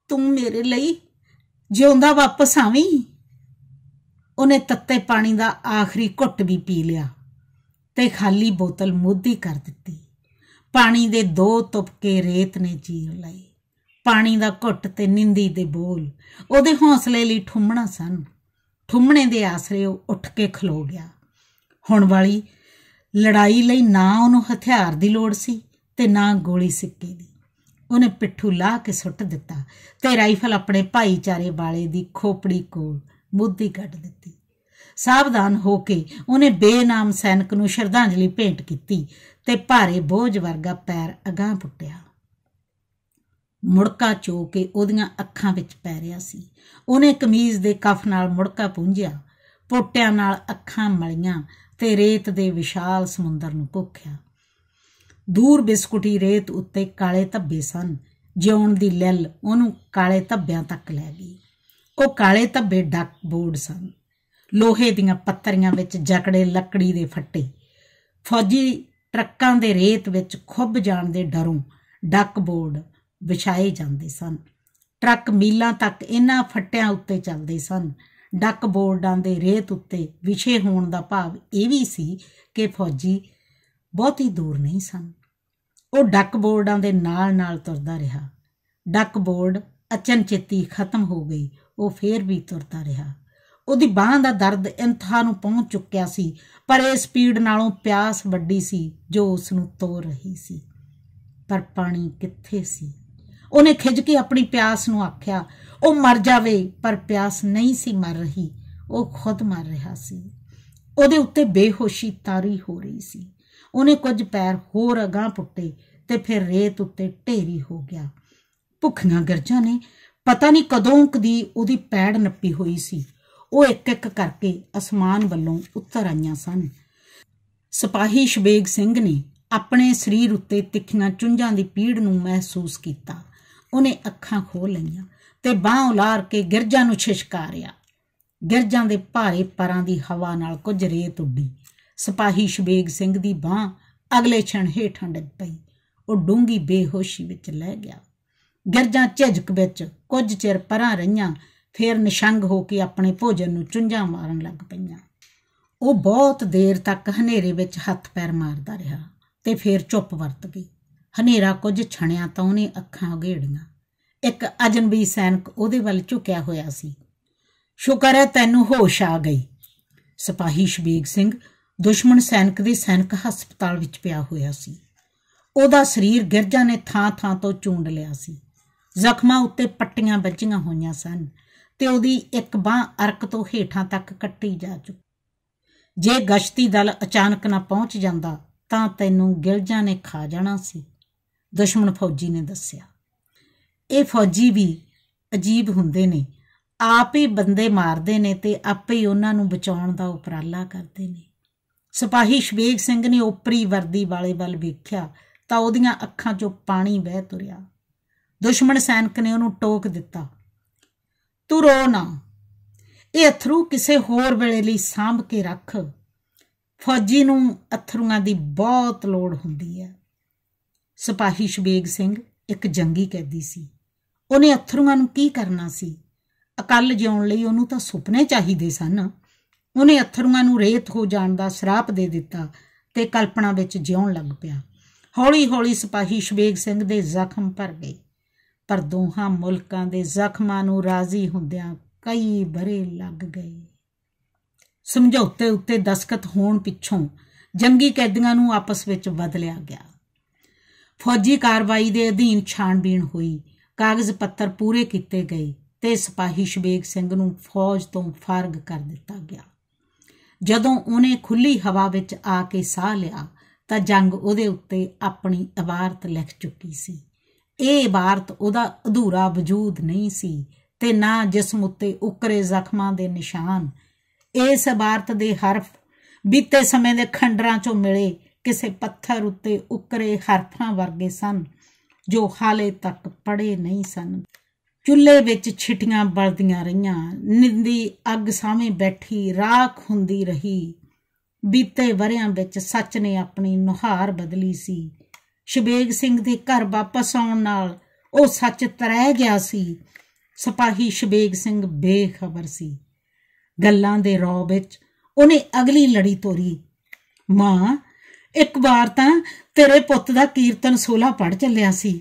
[SPEAKER 1] ਤੂੰ ਮੇਰੇ ਲਈ ਜਿਉਂਦਾ ਵਾਪਸ ਆਵੀਂ ਉਹਨੇ ਤੱਤੇ ਪਾਣੀ ਦਾ ਆਖਰੀ ਘੁੱਟ ਵੀ ਪੀ ਲਿਆ ਤੇ ਖਾਲੀ ਬੋਤਲ ਮੋਦੀ ਕਰ ਦਿੱਤੀ ਪਾਣੀ ਦੇ ਦੋ ਤੁਪਕੇ ਰੇਤ ਨੇ ਚੀਰ ਲਏ ਪਾਣੀ ਦਾ ਘੁੱਟ ਤੇ ਨਿੰਦੀ ਦੇ ਬੋਲ ਉਹਦੇ ਹੌਸਲੇ ਲਈ ਠੁੰਮਣਾ ਸਨ ਠੁੰਮਣੇ ਦੇ ਆਸਰੇ ਉਹ ਉੱਠ ਕੇ ਖਲੋ ਗਿਆ ਹੁਣ ਵਾਲੀ ਲੜਾਈ ਲਈ ਨਾ ਉਹਨੂੰ ਹਥਿਆਰ ਦੀ ਲੋੜ ਸੀ ਤੇ ਨਾ ਗੋਲੀ ਸਿੱਕੇ ਦੀ ਉਹਨੇ ਪਿੱਠੂ ਲਾ ਕੇ ਸੁੱਟ ਦਿੱਤਾ ਤੇ ਰਾਈਫਲ ਆਪਣੇ ਭਾਈਚਾਰੇ ਵਾਲੇ ਦੀ ਖੋਪੜੀ ਕੋਲ ਮੁੱਧੀ ਕੱਢ ਦਿੱਤੀ ਸਾਵਧਾਨ ਹੋ ਕੇ ਉਹਨੇ ਬੇਨਾਮ ਸੈਨਿਕ ਨੂੰ ਸ਼ਰਧਾਂਜਲੀ ਭੇਂਟ ਕੀਤੀ ਤੇ ਭਾਰੇ ਬੋਝ ਵਰਗਾ ਪੈਰ ਅਗਾਹ ਪੁੱਟਿਆ ਮੁੜਕਾ ਚੋ ਕੇ ਉਹਦੀਆਂ ਅੱਖਾਂ ਵਿੱਚ ਪੈ ਰਿਆ ਸੀ ਉਹਨੇ ਕਮੀਜ਼ ਦੇ ਕਫ ਨਾਲ ਮੁੜਕਾ ਪੁੰਝਿਆ ਪੋਟਿਆਂ ਨਾਲ ਅੱਖਾਂ ਮਲੀਆਂ ਤੇ ਰੇਤ ਦੇ ਵਿਸ਼ਾਲ ਸਮੁੰਦਰ ਨੂੰ ਭੁੱਖਿਆ ਦੂਰ ਬਿਸਕੁਟੀ ਰੇਤ ਉੱਤੇ ਕਾਲੇ ਧੱਬੇ ਸਨ ਜਿਉਣ ਦੀ ਲੈਲ ਉਹਨੂੰ ਕਾਲੇ ਧੱਬਿਆਂ ਤੱਕ ਲੈ ਗਈ ਉਹ ਕਾਲੇ ਧੱਬੇ ਡੱਕ ਬੋਰਡ ਸਨ ਲੋਹੇ ਦੀਆਂ ਪੱਤਰੀਆਂ ਵਿੱਚ ਜਕੜੇ ਲੱਕੜੀ ਦੇ ਫੱਟੇ ਫੌਜੀ ਟਰੱਕਾਂ ਦੇ ਰੇਤ ਵਿੱਚ ਖੁੱਭ ਜਾਣ ਦੇ ਡਰੋਂ ਡੱਕ ਬੋਰਡ ਵਿਛਾਏ ਜਾਂਦੇ ਸਨ ਟਰੱਕ ਮੀਲਾਂ ਤੱਕ ਇਹਨਾਂ ਫੱਟਿਆਂ ਉੱਤੇ ਚੱਲਦੇ ਸਨ ਡੱਕ ਬੋਰਡਾਂ ਦੇ ਰੇਤ ਉੱਤੇ ਵਿਛੇ ਹੋਣ ਦਾ ਭਾਵ ਇਹ ਵੀ ਸੀ ਕਿ ਫੌਜੀ ਬਹੁਤੀ ਦੂਰ ਨਹੀਂ ਸਨ ਉਹ ਡੱਕ ਬੋਰਡਾਂ ਦੇ ਨਾਲ-ਨਾਲ ਤੁਰਦਾ ਰਿਹਾ ਡੱਕ ਬੋਰਡ ਅਚਨਚੇਤੀ ਖਤਮ ਹੋ ਗਈ ਉਹ ਫੇਰ ਵੀ ਤੁਰਦਾ ਰਿਹਾ ਉਹਦੀ ਬਾਹ ਦਾ ਦਰਦ ਇੰਥਾ ਨੂੰ ਪਹੁੰਚ ਚੁੱਕਿਆ ਸੀ ਪਰ ਇਹ ਸਪੀਡ ਨਾਲੋਂ ਪਿਆਸ ਵੱਡੀ ਸੀ ਜੋ ਉਸ ਨੂੰ ਤੋ ਰਹੀ ਸੀ ਪਰ ਪਾਣੀ ਕਿੱਥੇ ਸੀ ਉਹਨੇ ਖਿੱਚ ਕੇ ਆਪਣੀ ਪਿਆਸ ਨੂੰ ਆਖਿਆ ਉਹ ਮਰ ਜਾਵੇ ਪਰ ਪਿਆਸ ਨਹੀਂ ਸੀ ਮਰ ਰਹੀ ਉਹ ਖੁਦ ਮਰ ਰਿਹਾ ਸੀ ਉਹਦੇ ਉੱਤੇ ਬੇਹੋਸ਼ੀ ਤਾਰੀ ਹੋ ਰਹੀ ਸੀ ਉਹਨੇ ਕੁਝ ਪੈਰ ਹੋਰ ਅਗਾਹ ਪੁੱਟੇ ਤੇ ਫਿਰ ਰੇਤ ਉੱਤੇ ਢੇਰੀ ਹੋ ਗਿਆ ਭੁੱਖੀਆਂ ਗਰਜਾਂ ਨੇ ਪਤਾ ਨਹੀਂ ਕਦੋਂ ਦੀ ਉਹਦੀ ਪੈੜ ਨੱਪੀ ਹੋਈ ਸੀ ਉਹ ਇੱਕ ਇੱਕ ਕਰਕੇ ਅਸਮਾਨ ਵੱਲੋਂ ਉੱਤਰ ਆਈਆਂ ਸਨ ਸਿਪਾਹੀ ਸ਼ਵੇਗ ਸਿੰਘ ਨੇ ਆਪਣੇ ਸਰੀਰ ਉੱਤੇ ਤਿੱਖੀਆਂ ਚੁੰਝਾਂ ਦੀ ਪੀੜ ਨੂੰ ਮਹਿਸੂਸ ਕੀਤਾ ਉਹਨੇ ਅੱਖਾਂ ਖੋਲ ਲਈਆਂ ਤੇ ਬਾਹ ਉਲਾਰ ਕੇ ਗਿਰਜਾਂ ਨੂੰ ਛਿਸ਼ਕਾਰਿਆ ਗਿਰਜਾਂ ਦੇ ਭਾਰੇ ਪਰਾਂ ਦੀ ਹਵਾ ਨਾਲ ਕੁਝ ਰੇਤ ਉੱਡੀ ਸਿਪਾਹੀ ਸ਼ਵੇਗ ਸਿੰਘ ਦੀ ਬਾਹ ਅਗਲੇ ਛਣ ਹੇਠਾਂ ਡਿੱਗ ਪਈ ਉਹ ਡੂੰਗੀ ਬੇਹੋਸ਼ੀ ਵਿੱਚ ਲੈ ਗਿਆ ਗਿਰਜਾਂ ਝਿਜਕ ਵਿੱਚ ਕੁਝ ਚਿਰ ਪਰਾਂ ਰਹੀਆਂ ਫਿਰ ਨਿਸ਼ੰਗ ਹੋ ਕੇ ਆਪਣੇ ਭੋਜਨ ਨੂੰ ਚੁੰਝਾਂ ਮਾਰਨ ਲੱਗ ਪਈਆਂ ਉਹ ਬਹੁਤ ਦੇਰ ਤੱਕ ਹਨੇਰੇ ਵਿੱਚ ਹੱਥ ਪੈਰ ਮਾਰਦਾ ਰਿਹਾ ਤੇ ਫਿਰ ਚੁੱਪ ਵਰਤ ਗਈ ਹਨੇਰਾ ਕੁਝ ਛਣਿਆ ਤਾਂ ਉਹਨੇ ਅੱਖਾਂ ਉਘੇੜੀਆਂ ਇੱਕ ਅਜਨਬੀ ਸੈਨਿਕ ਉਹਦੇ ਵੱਲ ਝੁਕਿਆ ਹੋਇਆ ਸੀ ਸ਼ੁਕਰ ਹੈ ਤੈਨੂੰ ਹੋਸ਼ ਆ ਗਈ ਸਿਪਾਹੀ ਸ਼ਬੀਗ ਸਿੰਘ ਦੁਸ਼ਮਣ ਸੈਨਿਕ ਦੇ ਸੈਨਿਕ ਹਸਪਤਾਲ ਵਿੱਚ ਪਿਆ ਹੋਇਆ ਸੀ ਉਹਦਾ ਸਰੀਰ ਗਿਰਜਾਂ ਨੇ ਥਾਂ-ਥਾਂ ਤੋਂ ਚੂੰਡ ਲਿਆ ਸੀ ਜ਼ਖਮਾਂ ਉੱਤੇ ਪੱਟੀਆਂ ਬੱਜੀਆਂ ਹੋਈਆਂ ਸਨ ਤੇ ਉਹਦੀ ਇੱਕ ਬਾਹ ਅਰਕ ਤੋਂ ਹੇਠਾਂ ਤੱਕ ਕੱਟੀ ਜਾ ਚੁੱਕੀ ਜੇ ਗਸ਼ਤੀ ਦਲ ਅਚਾਨਕ ਨਾ ਪਹੁੰਚ ਜਾਂਦਾ ਤਾਂ ਤੈਨੂੰ ਗਿਲਜਾਂ ਨੇ ਖਾ ਜਾਣਾ ਸੀ ਦੁਸ਼ਮਣ ਫੌਜੀ ਨੇ ਦੱਸਿਆ ਇਹ ਫੌਜੀ ਵੀ ਅਜੀਬ ਹੁੰਦੇ ਨੇ ਆਪੇ ਬੰਦੇ ਮਾਰਦੇ ਨੇ ਤੇ ਆਪੇ ਹੀ ਉਹਨਾਂ ਨੂੰ ਬਚਾਉਣ ਦਾ ਉਪਰਾਲਾ ਕਰਦੇ ਨੇ ਸਿਪਾਹੀ ਸ਼ਵੇਗ ਸਿੰਘ ਨੇ ਉਪਰੀ ਵਰਦੀ ਵਾਲੇ ਵੱਲ ਵੇਖਿਆ ਤਾਂ ਉਹਦੀਆਂ ਅੱਖਾਂ 'ਚੋਂ ਪਾਣੀ ਵਹਿ ਤੁਰਿਆ ਦੁਸ਼ਮਣ ਸੈਨਿਕ ਨੇ ਉਹਨੂੰ ਟੋਕ ਦਿੱਤਾ ਤੂੰ ਰੋ ਨਾ ਇਹ ਅਥਰੂ ਕਿਸੇ ਹੋਰ ਵੇਲੇ ਲਈ ਸਾਂਭ ਕੇ ਰੱਖ ਫੌਜੀ ਨੂੰ ਅਥਰੂਆਂ ਦੀ ਬਹੁਤ ਲੋੜ ਹੁੰਦੀ ਹੈ ਸਿਪਾਹੀ ਸ਼ਬੀਗ ਸਿੰਘ ਇੱਕ ਜੰਗੀ ਕੈਦੀ ਸੀ ਉਹਨੇ ਅਥਰੂਆਂ ਨੂੰ ਕੀ ਕਰਨਾ ਸੀ ਅਕਲ ਜਿਉਣ ਲਈ ਉਹਨੂੰ ਤਾਂ ਸੁਪਨੇ ਚਾਹੀਦੇ ਸਨ ਉਹਨੇ ਅਥਰੂਆਂ ਨੂੰ ਰੇਤ ਹੋ ਜਾਣ ਦਾ ਸਰਾਪ ਦੇ ਦਿੱਤਾ ਤੇ ਕਲਪਨਾ ਵਿੱਚ ਜਿਉਣ ਲੱਗ ਪਿਆ ਹੌਲੀ-ਹੌਲੀ ਸਿਪਾਹੀ ਸ਼ਬੀਗ ਸਿੰਘ ਦੇ ਜ਼ਖਮ ਭਰ ਗਏ ਪਰ ਦੋਹਾਂ ਮੁਲਕਾਂ ਦੇ ਜ਼ਖਮਾਂ ਨੂੰ ਰਾਜ਼ੀ ਹੁੰਦਿਆਂ ਕਈ ਬਰੇ ਲੱਗ ਗਏ ਸਮਝੌਤੇ ਉੱਤੇ ਦਸਖਤ ਹੋਣ ਪਿੱਛੋਂ ਜੰਗੀ ਕੈਦੀਆਂ ਨੂੰ ਆਪਸ ਵਿੱਚ ਬਦਲਿਆ ਗਿਆ ਫੌਜੀ ਕਾਰਵਾਈ ਦੇ ਅਧੀਨ ਛਾਣਬੀਣ ਹੋਈ ਕਾਗਜ਼ ਪੱਤਰ ਪੂਰੇ ਕੀਤੇ ਗਏ ਤੇ ਸਿਪਾਹੀ ਸ਼ਬੇਗ ਸਿੰਘ ਨੂੰ ਫੌਜ ਤੋਂ ਫਾਰਗ ਕਰ ਦਿੱਤਾ ਗਿਆ ਜਦੋਂ ਉਹਨੇ ਖੁੱਲੀ ਹਵਾ ਵਿੱਚ ਆ ਕੇ ਸਾਹ ਲਿਆ ਤਾਂ ਜੰਗ ਉਹਦੇ ਉੱਤੇ ਆਪਣੀ ਇਬਾਰਤ ਲਿਖ ਚੁੱਕੀ ਸੀ ਇਹ ਇਬਾਰਤ ਉਹਦਾ ਅਧੂਰਾ ਵਜੂਦ ਨਹੀਂ ਸੀ ਤੇ ਨਾ ਜਿਸਮ ਉੱਤੇ ਉਕਰੇ ਜ਼ਖਮਾਂ ਦੇ ਨਿਸ਼ਾਨ ਇਸ ਇਬਾਰਤ ਦੇ ਹਰਫ ਬੀਤੇ ਸਮੇਂ ਦੇ ਖੰਡਰਾਂ ਚੋਂ ਮਿਲੇ ਕਿਸੇ ਪੱਥਰ ਉੱਤੇ ਉਕਰੇ ਹਰਫਾਂ ਵਰਗੇ ਸਨ ਜੋ ਹਾਲੇ ਤੱਕ ਪੜੇ ਨਹੀਂ ਸਨ ਚੁੱਲ੍ਹੇ ਵਿੱਚ ਛਿਟੀਆਂ ਬਲਦੀਆਂ ਰਹੀਆਂ ਨਿੰਦੀ ਅੱਗ ਸਾਹਮਣੇ ਬੈਠੀ ਰਾਖ ਹੁੰਦੀ ਰਹੀ ਬੀਤੇ ਵਰਿਆਂ ਵਿੱਚ ਸੱਚ ਨੇ ਆਪਣੀ ਨੁਹਾਰ ਬਦਲੀ ਸੀ ਸ਼ਬੇਗ ਸਿੰਘ ਦੇ ਘਰ ਵਾਪਸ ਆਉਣ ਨਾਲ ਉਹ ਸੱਚ ਤਰਹਿ ਗਿਆ ਸੀ ਸਿਪਾਹੀ ਸ਼ਬੇਗ ਸਿੰਘ ਬੇਖਬਰ ਸੀ ਗੱਲਾਂ ਦੇ ਰੌ ਵਿੱਚ ਉਹਨੇ ਅਗਲੀ ਲੜੀ ਤੋਰੀ ਮਾਂ ਇੱਕ ਵਾਰ ਤਾਂ ਤੇਰੇ ਪੁੱਤ ਦਾ ਕੀਰਤਨ 16 ਪੜ ਚੱਲਿਆ ਸੀ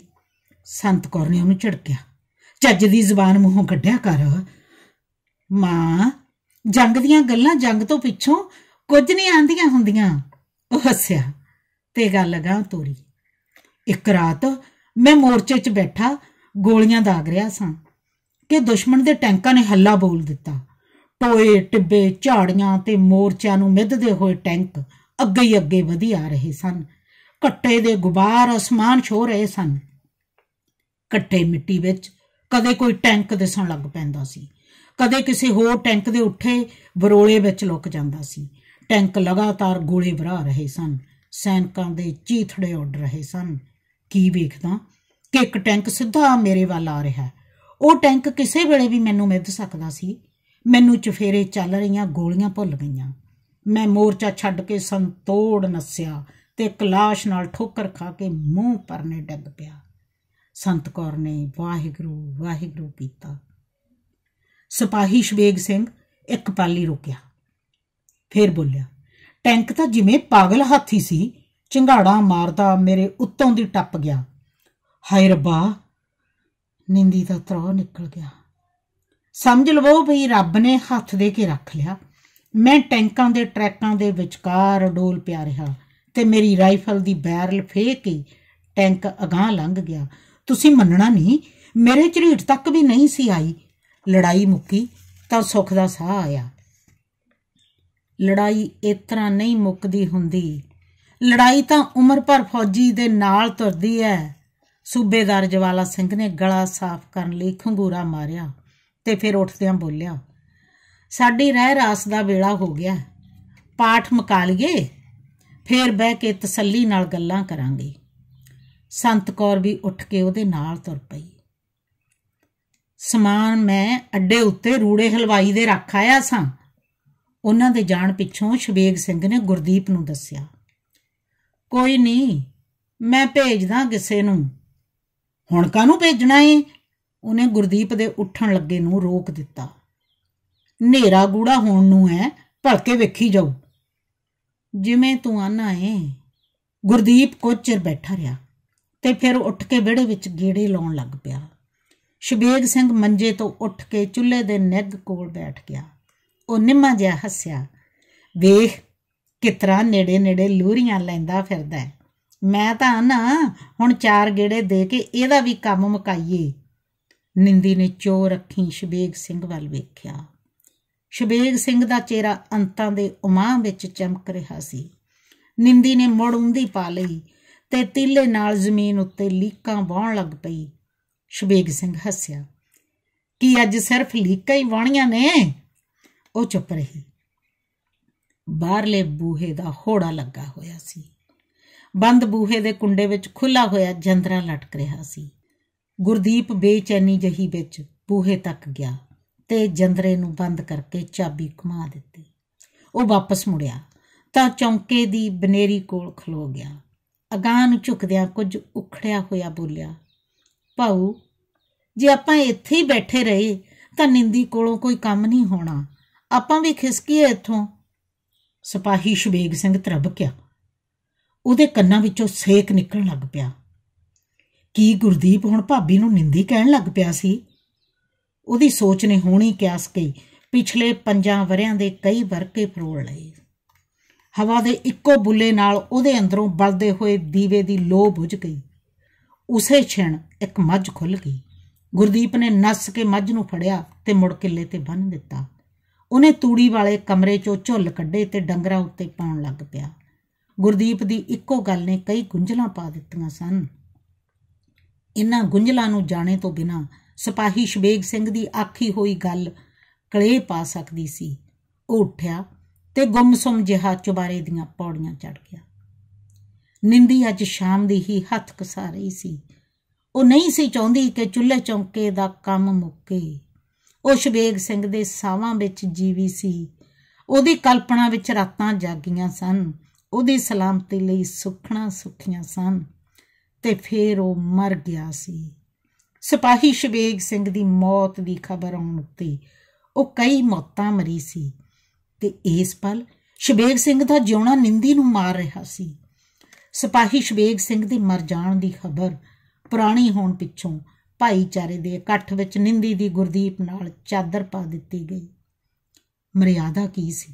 [SPEAKER 1] ਸੰਤ ਕੌਰ ਨੇ ਉਹਨੂੰ ਝਿੜਕਿਆ ਚੱਜ ਦੀ ਜ਼ੁਬਾਨ ਮੂੰਹੋਂ ਕੱਢਿਆ ਕਰ ਮਾਂ ਜੰਗ ਦੀਆਂ ਗੱਲਾਂ ਜੰਗ ਤੋਂ ਪਿੱਛੋਂ ਕੁਝ ਨਹੀਂ ਆਂਦੀਆਂ ਹੁੰਦੀਆਂ ਉਹ ਹੱਸਿਆ ਤੇ ਗੱਲ ਲਗਾ ਤੋਰੀ ਇੱਕ ਰਾਤ ਮੈਂ ਮੋਰਚੇ 'ਚ ਬੈਠਾ ਗੋਲੀਆਂ ਦਾਗ ਰਿਹਾ ਸਾਂ ਕਿ ਦੁਸ਼ਮਣ ਦੇ ਟੈਂਕਾਂ ਨੇ ਹੱਲਾ ਬੋਲ ਦਿੱਤਾ ਟੋਏ ਟਿੱਬੇ ਝਾੜੀਆਂ ਤੇ ਮੋਰਚਿਆਂ ਨੂੰ ਮਿੱਧਦੇ ਹੋਏ ਟੈਂਕ ਅੱਗੇ ਹੀ ਅੱਗੇ ਵਧੀ ਆ ਰਹੇ ਸਨ ਕੱਟੇ ਦੇ ਗੁਬਾਰ ਅਸਮਾਨ ਛੋ ਰਹੇ ਸਨ ਕੱਟੇ ਮਿੱਟੀ ਵਿੱਚ ਕਦੇ ਕੋਈ ਟੈਂਕ ਦਿਸਣ ਲੱਗ ਪੈਂਦਾ ਸੀ ਕਦੇ ਕਿਸੇ ਹੋਰ ਟੈਂਕ ਦੇ ਉੱਠੇ ਬਰੋਲੇ ਵਿੱਚ ਲੁਕ ਜਾਂਦਾ ਸੀ ਟੈਂਕ ਲਗਾਤਾਰ ਗੋਲੇ ਵਰਾ ਰਹੇ ਸਨ ਸੈਨਿਕਾਂ ਦੇ ਚੀਥੜੇ ਉੱਡ ਰਹੇ ਸਨ ਕੀ ਵੇਖਦਾ ਕਿ ਇੱਕ ਟੈਂਕ ਸਿੱਧਾ ਮੇਰੇ ਵੱਲ ਆ ਰਿਹਾ ਹੈ ਉਹ ਟੈਂਕ ਕਿਸੇ ਵੇਲੇ ਵੀ ਮੈਨੂੰ ਮਿਲ ਸਕਦਾ ਸੀ ਮੈਨੂੰ ਚਫੇਰੇ ਚੱਲ ਰਹੀਆਂ ਗੋਲੀਆਂ ਭੁੱਲ ਗਈਆਂ ਮੈਂ ਮੋਰਚਾ ਛੱਡ ਕੇ ਸੰਤੋੜ ਨਸਿਆ ਤੇ ਕਲਾਸ਼ ਨਾਲ ਠੋਕਰ ਖਾ ਕੇ ਮੂੰਹ ਪਰਨੇ ਡੱਗ ਪਿਆ ਸੰਤ ਕੌਰ ਨੇ ਵਾਹਿਗੁਰੂ ਵਾਹਿਗੁਰੂ ਕੀਤਾ ਸਿਪਾਹੀ ਸ਼ਵੇਗ ਸਿੰਘ ਇੱਕ ਪਾਲੀ ਰੁਕਿਆ ਫਿਰ ਬੋਲਿਆ ਟੈਂਕ ਤਾਂ ਜਿਵੇਂ ਪਾਗਲ ਹਾਥੀ ਸੀ ਚਿੰਗਾੜਾ ਮਾਰਦਾ ਮੇਰੇ ਉੱਤੋਂ ਦੀ ਟੱਪ ਗਿਆ ਹਾਏ ਰੱਬਾ ਨਿੰਦੀ ਦਾ ਤਰਾ ਨਿਕਲ ਗਿਆ ਸਮਝ ਲਵੋ ਵੀ ਰੱਬ ਨੇ ਹੱਥ ਦੇ ਕੇ ਰੱਖ ਲਿਆ ਮੈਂ ਟੈਂਕਾਂ ਦੇ ਟਰੈਕਾਂ ਦੇ ਵਿਚਕਾਰ ਡੋਲ ਪਿਆ ਰਿਹਾ ਤੇ ਮੇਰੀ ਰਾਈਫਲ ਦੀ ਬੈਰਲ ਫੇਕ ਕੇ ਟੈਂਕ ਅਗਾਹ ਲੰਘ ਗਿਆ ਤੁਸੀਂ ਮੰਨਣਾ ਨਹੀਂ ਮੇਰੇ ਝਰੀਟ ਤੱਕ ਵੀ ਨਹੀਂ ਸੀ ਆਈ ਲੜਾਈ ਮੁੱਕੀ ਤਾਂ ਸੁੱਖ ਦਾ ਸਾਹ ਆਇਆ ਲੜਾਈ ਇਸ ਤਰ੍ਹਾਂ ਨਹੀਂ ਮੁੱਕਦੀ ਹੁੰਦੀ ਲੜਾਈ ਤਾਂ ਉਮਰ ਭਰ ਫੌਜੀ ਦੇ ਨਾਲ ਤੁਰਦੀ ਹੈ ਸੂਬੇਦਾਰ ਜਵਾਲਾ ਸਿੰਘ ਨੇ ਗਲਾ ਸਾਫ਼ ਕਰਨ ਲਈ ਖੰਗੂਰਾ ਮਾਰਿਆ ਤੇ ਫਿਰ ਉੱਠਦਿਆਂ ਬੋਲਿਆ ਸਾਡੀ ਰਹਿ ਰਾਸ ਦਾ ਵੇਲਾ ਹੋ ਗਿਆ ਪਾਠ ਮਕਾ ਲਈਏ ਫੇਰ ਬਹਿ ਕੇ ਤਸੱਲੀ ਨਾਲ ਗੱਲਾਂ ਕਰਾਂਗੇ ਸੰਤ ਕੌਰ ਵੀ ਉੱਠ ਕੇ ਉਹਦੇ ਨਾਲ ਤੁਰ ਪਈ ਸਮਾਨ ਮੈਂ ਅੱਡੇ ਉੱਤੇ ਰੂੜੇ ਹਲਵਾਈ ਦੇ ਰੱਖ ਆਇਆ ਸਾਂ ਉਹਨਾਂ ਦੇ ਜਾਣ ਪਿੱਛੋਂ ਸ਼ਵੇਗ ਸਿੰਘ ਨੇ ਗੁਰਦੀਪ ਨੂੰ ਦੱਸਿਆ ਕੋਈ ਨਹੀਂ ਮੈਂ ਭੇਜਦਾ ਕਿਸੇ ਨੂੰ ਹੁਣ ਕਾਹਨੂੰ ਭੇਜਣਾ ਏ ਉਹਨੇ ਗੁਰਦੀਪ ਦੇ ਉੱਠਣ ਲੱਗੇ ਨੂੰ ਰੋਕ ਦਿੱਤਾ ਹਨੇਰਾ ਗੂੜਾ ਹੋਣ ਨੂੰ ਭੱਜ ਭਲਕੇ ਵੇਖੀ ਜਾਓ ਜਿਵੇਂ ਤੂੰ ਆਨਾ ਏ ਗੁਰਦੀਪ ਕੋਚਰ ਬੈਠਾ ਰਿਹਾ ਤੇ ਫਿਰ ਉੱਠ ਕੇ ਵਿੜੇ ਵਿੱਚ ਗੇੜੇ ਲਾਉਣ ਲੱਗ ਪਿਆ ਸ਼ਬੀਰ ਸਿੰਘ ਮੰਜੇ ਤੋਂ ਉੱਠ ਕੇ ਚੁੱਲ੍ਹੇ ਦੇ ਨੇਗ ਕੋਲ ਬੈਠ ਗਿਆ ਉਹ ਨਿੰਮਾ ਜਿਹਾ ਹੱਸਿਆ ਵੇਖ ਕਿਤਰਾ ਨੇੜੇ ਨੇੜੇ ਲੂਰੀਆਂ ਲੈਂਦਾ ਫਿਰਦਾ ਮੈਂ ਤਾਂ ਨਾ ਹੁਣ ਚਾਰ ਗੇੜੇ ਦੇ ਕੇ ਇਹਦਾ ਵੀ ਕੰਮ ਮੁਕਾਈਏ ਨਿੰਦੀ ਨੇ ਚੋਰ ਅੱਖੀਂ ਸ਼ਬੇਗ ਸਿੰਘ ਵੱਲ ਵੇਖਿਆ ਸ਼ਬੇਗ ਸਿੰਘ ਦਾ ਚਿਹਰਾ ਅੰਤਾਂ ਦੇ ਉਮਾਂ ਵਿੱਚ ਚਮਕ ਰਿਹਾ ਸੀ ਨਿੰਦੀ ਨੇ ਮੁੜ ਉਂਦੀ ਪਾ ਲਈ ਤੇ ਤੀਲੇ ਨਾਲ ਜ਼ਮੀਨ ਉੱਤੇ ਲੀਕਾਂ ਵਾਹਣ ਲੱਗ ਪਈ ਸ਼ਬੇਗ ਸਿੰਘ ਹੱਸਿਆ ਕੀ ਅੱਜ ਸਿਰਫ ਲੀਕਾਂ ਹੀ ਵਾਹਣੀਆਂ ਨੇ ਉਹ ਚੁੱਪ ਰਹੀ ਬਾਹਰਲੇ ਬੂਹੇ ਦਾ ਹੋੜਾ ਲੱਗਾ ਹੋਇਆ ਸੀ ਬੰਦ ਬੂਹੇ ਦੇ ਕੁੰਡੇ ਵਿੱਚ ਖੁੱਲਾ ਹੋਇਆ ਜੰਦਰਾ ਲਟਕ ਰਿਹਾ ਸੀ ਗੁਰਦੀਪ ਬੇਚੈਨੀ ਜਹੀ ਵਿੱਚ ਬੂਹੇ ਤੱਕ ਗਿਆ ਤੇ ਜੰਦਰੇ ਨੂੰ ਬੰਦ ਕਰਕੇ ਚਾਬੀ ਘੁਮਾ ਦਿੱਤੀ ਉਹ ਵਾਪਸ ਮੁੜਿਆ ਤਾਂ ਚੌਂਕੇ ਦੀ ਬਨੇਰੀ ਕੋਲ ਖਲੋ ਗਿਆ ਅਗਾਹ ਨੂੰ ਝੁਕਦਿਆਂ ਕੁਝ ਉਖੜਿਆ ਹੋਇਆ ਬੋਲਿਆ ਭਾਉ ਜੇ ਆਪਾਂ ਇੱਥੇ ਹੀ ਬੈਠੇ ਰਹੇ ਤਾਂ ਨਿੰਦੀ ਕੋਲੋਂ ਕੋਈ ਕੰਮ ਨਹੀਂ ਹੋਣਾ ਆਪਾਂ ਵੀ ਖਿਸਕੀਏ ਇੱਥੋਂ ਸਿਪਾਹੀ ਸ਼ਵੇਗ ਸਿੰਘ ਤਰਬਕਿਆ ਉਹਦੇ ਕੰਨਾਂ ਵਿੱਚੋਂ ਸੇਕ ਨਿਕਲਣ ਲੱਗ ਪਿਆ ਕੀ ਗੁਰਦੀਪ ਹੁਣ ਭਾਬੀ ਨੂੰ ਨਿੰਦੀ ਕਹਿਣ ਲੱਗ ਪਿਆ ਸੀ ਉਹਦੀ ਸੋਚ ਨੇ ਹੋਣੀ ਕਿਆਸ ਕਈ ਪਿਛਲੇ ਪੰਜਾਂ ਵਰਿਆਂ ਦੇ ਕਈ ਵਰਕੇ ਫਰੋਲ ਲਏ ਹਵਾ ਦੇ ਇੱਕੋ ਬੁੱਲੇ ਨਾਲ ਉਹਦੇ ਅੰਦਰੋਂ ਬਲਦੇ ਹੋਏ ਦੀਵੇ ਦੀ ਲੋ ਬੁਝ ਗਈ ਉਸੇ ਛਣ ਇੱਕ ਮੱਝ ਖੁੱਲ ਗਈ ਗੁਰਦੀਪ ਨੇ ਨੱਸ ਕੇ ਮੱਝ ਨੂੰ ਫੜਿਆ ਤੇ ਮੁੜ ਕਿੱਲੇ ਤੇ ਬੰਨ ਦਿੱਤਾ ਉਹਨੇ ਤੂੜੀ ਵਾਲੇ ਕਮਰੇ 'ਚੋਂ ਝੁੱਲ ਕੱਢੇ ਤੇ ਡੰਗਰਾ ਉੱਤੇ ਪਾਉਣ ਲੱਗ ਪਿਆ ਗੁਰਦੀਪ ਦੀ ਇੱਕੋ ਗੱਲ ਨੇ ਕਈ ਗੁੰਝਲਾਂ ਪਾ ਦਿੱਤੀਆਂ ਸਨ ਇਨ੍ਹਾਂ ਗੁੰਝਲਾਂ ਨੂੰ ਜਾਣੇ ਤੋਂ ਬਿਨਾ ਸਿਪਾਹੀ ਸ਼ਵੇਗ ਸਿੰਘ ਦੀ ਆਖੀ ਹੋਈ ਗੱਲ ਕਲੇ ਪਾ ਸਕਦੀ ਸੀ ਉਹ ਉੱਠਿਆ ਤੇ ਗੁੰਮਸਮ ਜਿਹਾ ਚੁਬਾਰੇ ਦੀਆਂ ਪੌੜੀਆਂ ਚੜ ਗਿਆ ਨਿੰਦੀ ਅੱਜ ਸ਼ਾਮ ਦੀ ਹੀ ਹੱਥ ਕਸਾ ਰਹੀ ਸੀ ਉਹ ਨਹੀਂ ਸੀ ਚਾਹੁੰਦੀ ਕਿ ਚੁੱਲ੍ਹੇ ਚੌਂਕੇ ਦਾ ਕੰਮ ਮੁੱਕੇ ਉਹ ਸ਼ਬੇਗ ਸਿੰਘ ਦੇ ਸਾਵਾਂ ਵਿੱਚ ਜੀਵੀ ਸੀ ਉਹਦੀ ਕਲਪਨਾ ਵਿੱਚ ਰਾਤਾਂ ਜਾਗੀਆਂ ਸਨ ਉਹਦੀ ਸਲਾਮਤੀ ਲਈ ਸੁਖਣਾ ਸੁਖੀਆਂ ਸਨ ਤੇ ਫੇਰ ਉਹ ਮਰ ਗਿਆ ਸੀ ਸਿਪਾਹੀ ਸ਼ਬੇਗ ਸਿੰਘ ਦੀ ਮੌਤ ਦੀ ਖਬਰ ਆਉਣ ਉੱਤੇ ਉਹ ਕਈ ਮੌਤਾਂ ਮਰੀ ਸੀ ਤੇ ਇਸ ਪਲ ਸ਼ਬੇਗ ਸਿੰਘ ਦਾ ਜਿਉਣਾ ਨਿੰਦੀ ਨੂੰ ਮਾਰ ਰਿਹਾ ਸੀ ਸਿਪਾਹੀ ਸ਼ਬੇਗ ਸਿੰਘ ਦੇ ਮਰ ਜਾਣ ਦੀ ਖਬਰ ਪੁਰਾਣੀ ਹੋਣ ਪਿੱਛੋਂ ਭਾਈਚਾਰੇ ਦੇ ਇਕੱਠ ਵਿੱਚ ਨਿੰਦੀ ਦੀ ਗੁਰਦੀਪ ਨਾਲ ਚਾਦਰ ਪਾ ਦਿੱਤੀ ਗਈ ਮਰਿਆਦਾ ਕੀ ਸੀ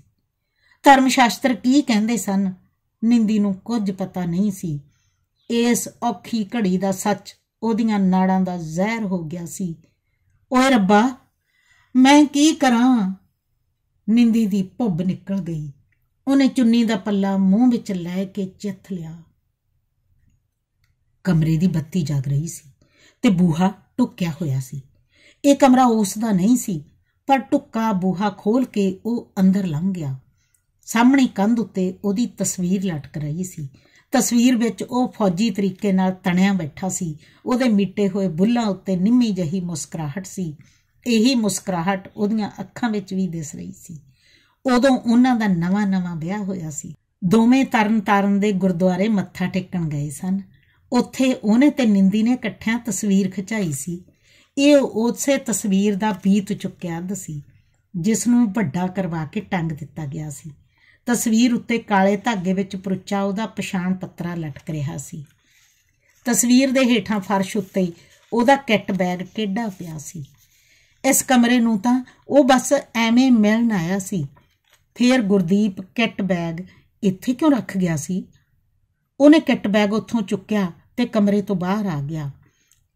[SPEAKER 1] ਧਰਮ ਸ਼ਾਸਤਰ ਕੀ ਕਹਿੰਦੇ ਸਨ ਨਿੰਦੀ ਨੂੰ ਕੁਝ ਪਤਾ ਨਹੀਂ ਸੀ ਇਸ ਔਖੀ ਘੜੀ ਦਾ ਸੱਚ ਉਹਦੀਆਂ ਨਾੜਾਂ ਦਾ ਜ਼ਹਿਰ ਹੋ ਗਿਆ ਸੀ ਓਏ ਰੱਬਾ ਮੈਂ ਕੀ ਕਰਾਂ ਨਿੰਦੀ ਦੀ ਭੁੱਬ ਨਿਕਲ ਗਈ ਉਹਨੇ ਚੁੰਨੀ ਦਾ ਪੱਲਾ ਮੂੰਹ ਵਿੱਚ ਲੈ ਕੇ ਚਿੱਥ ਲਿਆ ਕਮਰੇ ਦੀ ਬੱਤੀ ਜਗ ਰਹੀ ਸੀ ਤੇ ਬੂਹਾ ਟੁੱਕਿਆ ਹੋਇਆ ਸੀ ਇਹ ਕਮਰਾ ਉਸ ਦਾ ਨਹੀਂ ਸੀ ਪਰ ਟੁੱਕਾ ਬੂਹਾ ਖੋਲ ਕੇ ਉਹ ਅੰਦਰ ਲੰਘ ਗਿਆ ਸਾਹਮਣੇ ਕੰਧ ਉੱਤੇ ਉਹਦੀ ਤਸਵੀਰ ਲਟਕ ਰਹੀ ਸੀ ਤਸਵੀਰ ਵਿੱਚ ਉਹ ਫੌਜੀ ਤਰੀਕੇ ਨਾਲ ਤਣਿਆ ਬੈਠਾ ਸੀ ਉਹਦੇ ਮਿੱਟੇ ਹੋਏ ਬੁੱਲਾਂ ਉੱਤੇ ਨਿੰਮੀ ਜਹੀ ਮੁਸਕਰਾਹਟ ਸੀ ਇਹੀ ਮੁਸਕਰਾਹਟ ਉਹਦੀਆਂ ਅੱਖਾਂ ਵਿੱਚ ਵੀ ਦਿਸ ਰਹੀ ਸੀ ਉਦੋਂ ਉਹਨਾਂ ਦਾ ਨਵਾਂ-ਨਵਾਂ ਵਿਆਹ ਹੋਇਆ ਸੀ ਦੋਵੇਂ ਤਰਨ ਦੇ ਗੁਰਦੁਆਰੇ ਮੱਥਾ ਟੇਕਣ ਗਏ ਸਨ ਉੱਥੇ ਉਹਨੇ ਤੇ ਨਿੰਦੀ ਨੇ ਇਕੱਠਿਆਂ ਤਸਵੀਰ ਖਿਚਾਈ ਸੀ ਇਹ ਉਸੇ ਤਸਵੀਰ ਦਾ ਬੀਤ ਚੁੱਕਿਆ ਦਸੀ ਜਿਸ ਨੂੰ ਵੱਡਾ ਕਰਵਾ ਕੇ ਟੰਗ ਦਿੱਤਾ ਗਿਆ ਸੀ ਤਸਵੀਰ ਉੱਤੇ ਕਾਲੇ ਧਾਗੇ ਵਿੱਚ ਪਰੁੱਚਾ ਉਹਦਾ ਪਛਾਣ ਪੱਤਰਾ ਲਟਕ ਰਿਹਾ ਸੀ ਤਸਵੀਰ ਦੇ ਹੇਠਾਂ ਫਰਸ਼ ਉੱਤੇ ਉਹਦਾ ਕਿੱਟ ਬੈਗ ਕਿੱਡਾ ਪਿਆ ਸੀ ਇਸ ਕਮਰੇ ਨੂੰ ਤਾਂ ਉਹ ਬਸ ਐਵੇਂ ਮਿਲਣ ਆਇਆ ਸੀ ਫੇਰ ਗੁਰਦੀਪ ਕਿੱਟ ਬੈਗ ਇੱਥੇ ਕਿਉਂ ਰੱਖ ਗਿਆ ਸੀ ਉਹਨੇ ਕਿੱਟ ਬੈਗ ਉੱਥੋਂ ਚੁੱਕਿਆ ਤੇ ਕਮਰੇ ਤੋਂ ਬਾਹਰ ਆ ਗਿਆ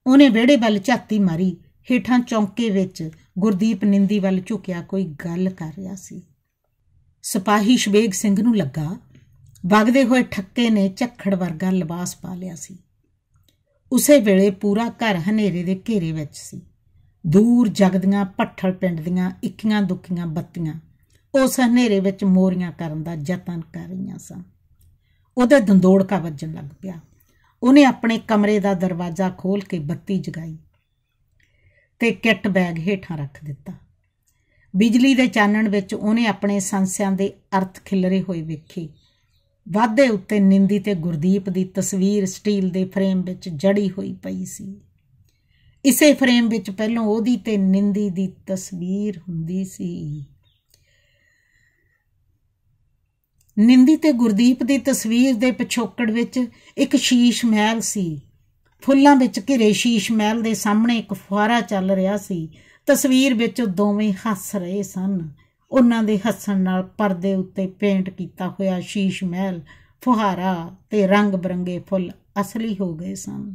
[SPEAKER 1] ਉਹਨੇ ਵਿਹੜੇ ਵੱਲ ਝਾਤੀ ਮਾਰੀ ਹੀਠਾਂ ਚੌਂਕੇ ਵਿੱਚ ਗੁਰਦੀਪ ਨਿੰਦੀ ਵੱਲ ਝੁਕਿਆ ਕੋਈ ਗੱਲ ਕਰ ਰਿਹਾ ਸੀ ਸਿਪਾਹੀ ਸ਼ਵੇਗ ਸਿੰਘ ਨੂੰ ਲੱਗਾ ਵਗਦੇ ਹੋਏ ਠੱਕੇ ਨੇ ਝੱਖੜ ਵਰਗਾ ਲਿਬਾਸ ਪਾ ਲਿਆ ਸੀ ਉਸੇ ਵੇਲੇ ਪੂਰਾ ਘਰ ਹਨੇਰੇ ਦੇ ਘੇਰੇ ਵਿੱਚ ਸੀ ਦੂਰ ਜਗਦੀਆਂ ਪੱਠਲ ਪਿੰਡ ਦੀਆਂ ਇੱਕੀਆਂ ਦੁੱਕੀਆਂ ਬੱਤੀਆਂ ਉਸ ਹਨੇਰੇ ਵਿੱਚ ਮੋਰੀਆਂ ਕਰਨ ਦਾ ਯਤਨ ਕਰ ਰਹੀਆਂ ਸਨ ਉਹਦੇ ਦੰਦੋੜਕਾ ਵੱਜਣ ਲੱਗ ਪਿਆ ਉਹਨੇ ਆਪਣੇ ਕਮਰੇ ਦਾ ਦਰਵਾਜ਼ਾ ਖੋਲ ਕੇ ਬੱਤੀ ਜਗਾਈ ਤੇ ਕਿੱਟ ਬੈਗ ਹੇਠਾਂ ਰੱਖ ਦਿੱਤਾ ਬਿਜਲੀ ਦੇ ਚਾਨਣ ਵਿੱਚ ਉਹਨੇ ਆਪਣੇ ਸੰਸਿਆਂ ਦੇ ਅਰਥ ਖਿਲਰੇ ਹੋਏ ਵੇਖੇ ਵਾਧੇ ਉੱਤੇ ਨਿੰਦੀ ਤੇ ਗੁਰਦੀਪ ਦੀ ਤਸਵੀਰ ਸਟੀਲ ਦੇ ਫਰੇਮ ਵਿੱਚ ਜੜੀ ਹੋਈ ਪਈ ਸੀ ਇਸੇ ਫਰੇਮ ਵਿੱਚ ਪਹਿਲਾਂ ਉਹਦੀ ਤੇ ਨਿੰਦੀ ਦੀ ਤਸਵੀਰ ਹੁੰਦੀ ਸੀ ਨਿੰਦੀ ਤੇ ਗੁਰਦੀਪ ਦੀ ਤਸਵੀਰ ਦੇ ਪਿਛੋਕੜ ਵਿੱਚ ਇੱਕ ਸ਼ੀਸ਼ ਮਹਿਲ ਸੀ ਫੁੱਲਾਂ ਵਿੱਚ ਘਿਰੇ ਸ਼ੀਸ਼ ਮਹਿਲ ਦੇ ਸਾਹਮਣੇ ਇੱਕ ਫੁਹਾਰਾ ਚੱਲ ਰਿਹਾ ਸੀ ਤਸਵੀਰ ਵਿੱਚ ਉਹ ਦੋਵੇਂ ਹੱਸ ਰਹੇ ਸਨ ਉਹਨਾਂ ਦੇ ਹੱਸਣ ਨਾਲ ਪਰਦੇ ਉੱਤੇ ਪੇਂਟ ਕੀਤਾ ਹੋਇਆ ਸ਼ੀਸ਼ ਮਹਿਲ ਫੁਹਾਰਾ ਤੇ ਰੰਗ ਬਰੰਗੇ ਫੁੱਲ ਅਸਲੀ ਹੋ ਗਏ ਸਨ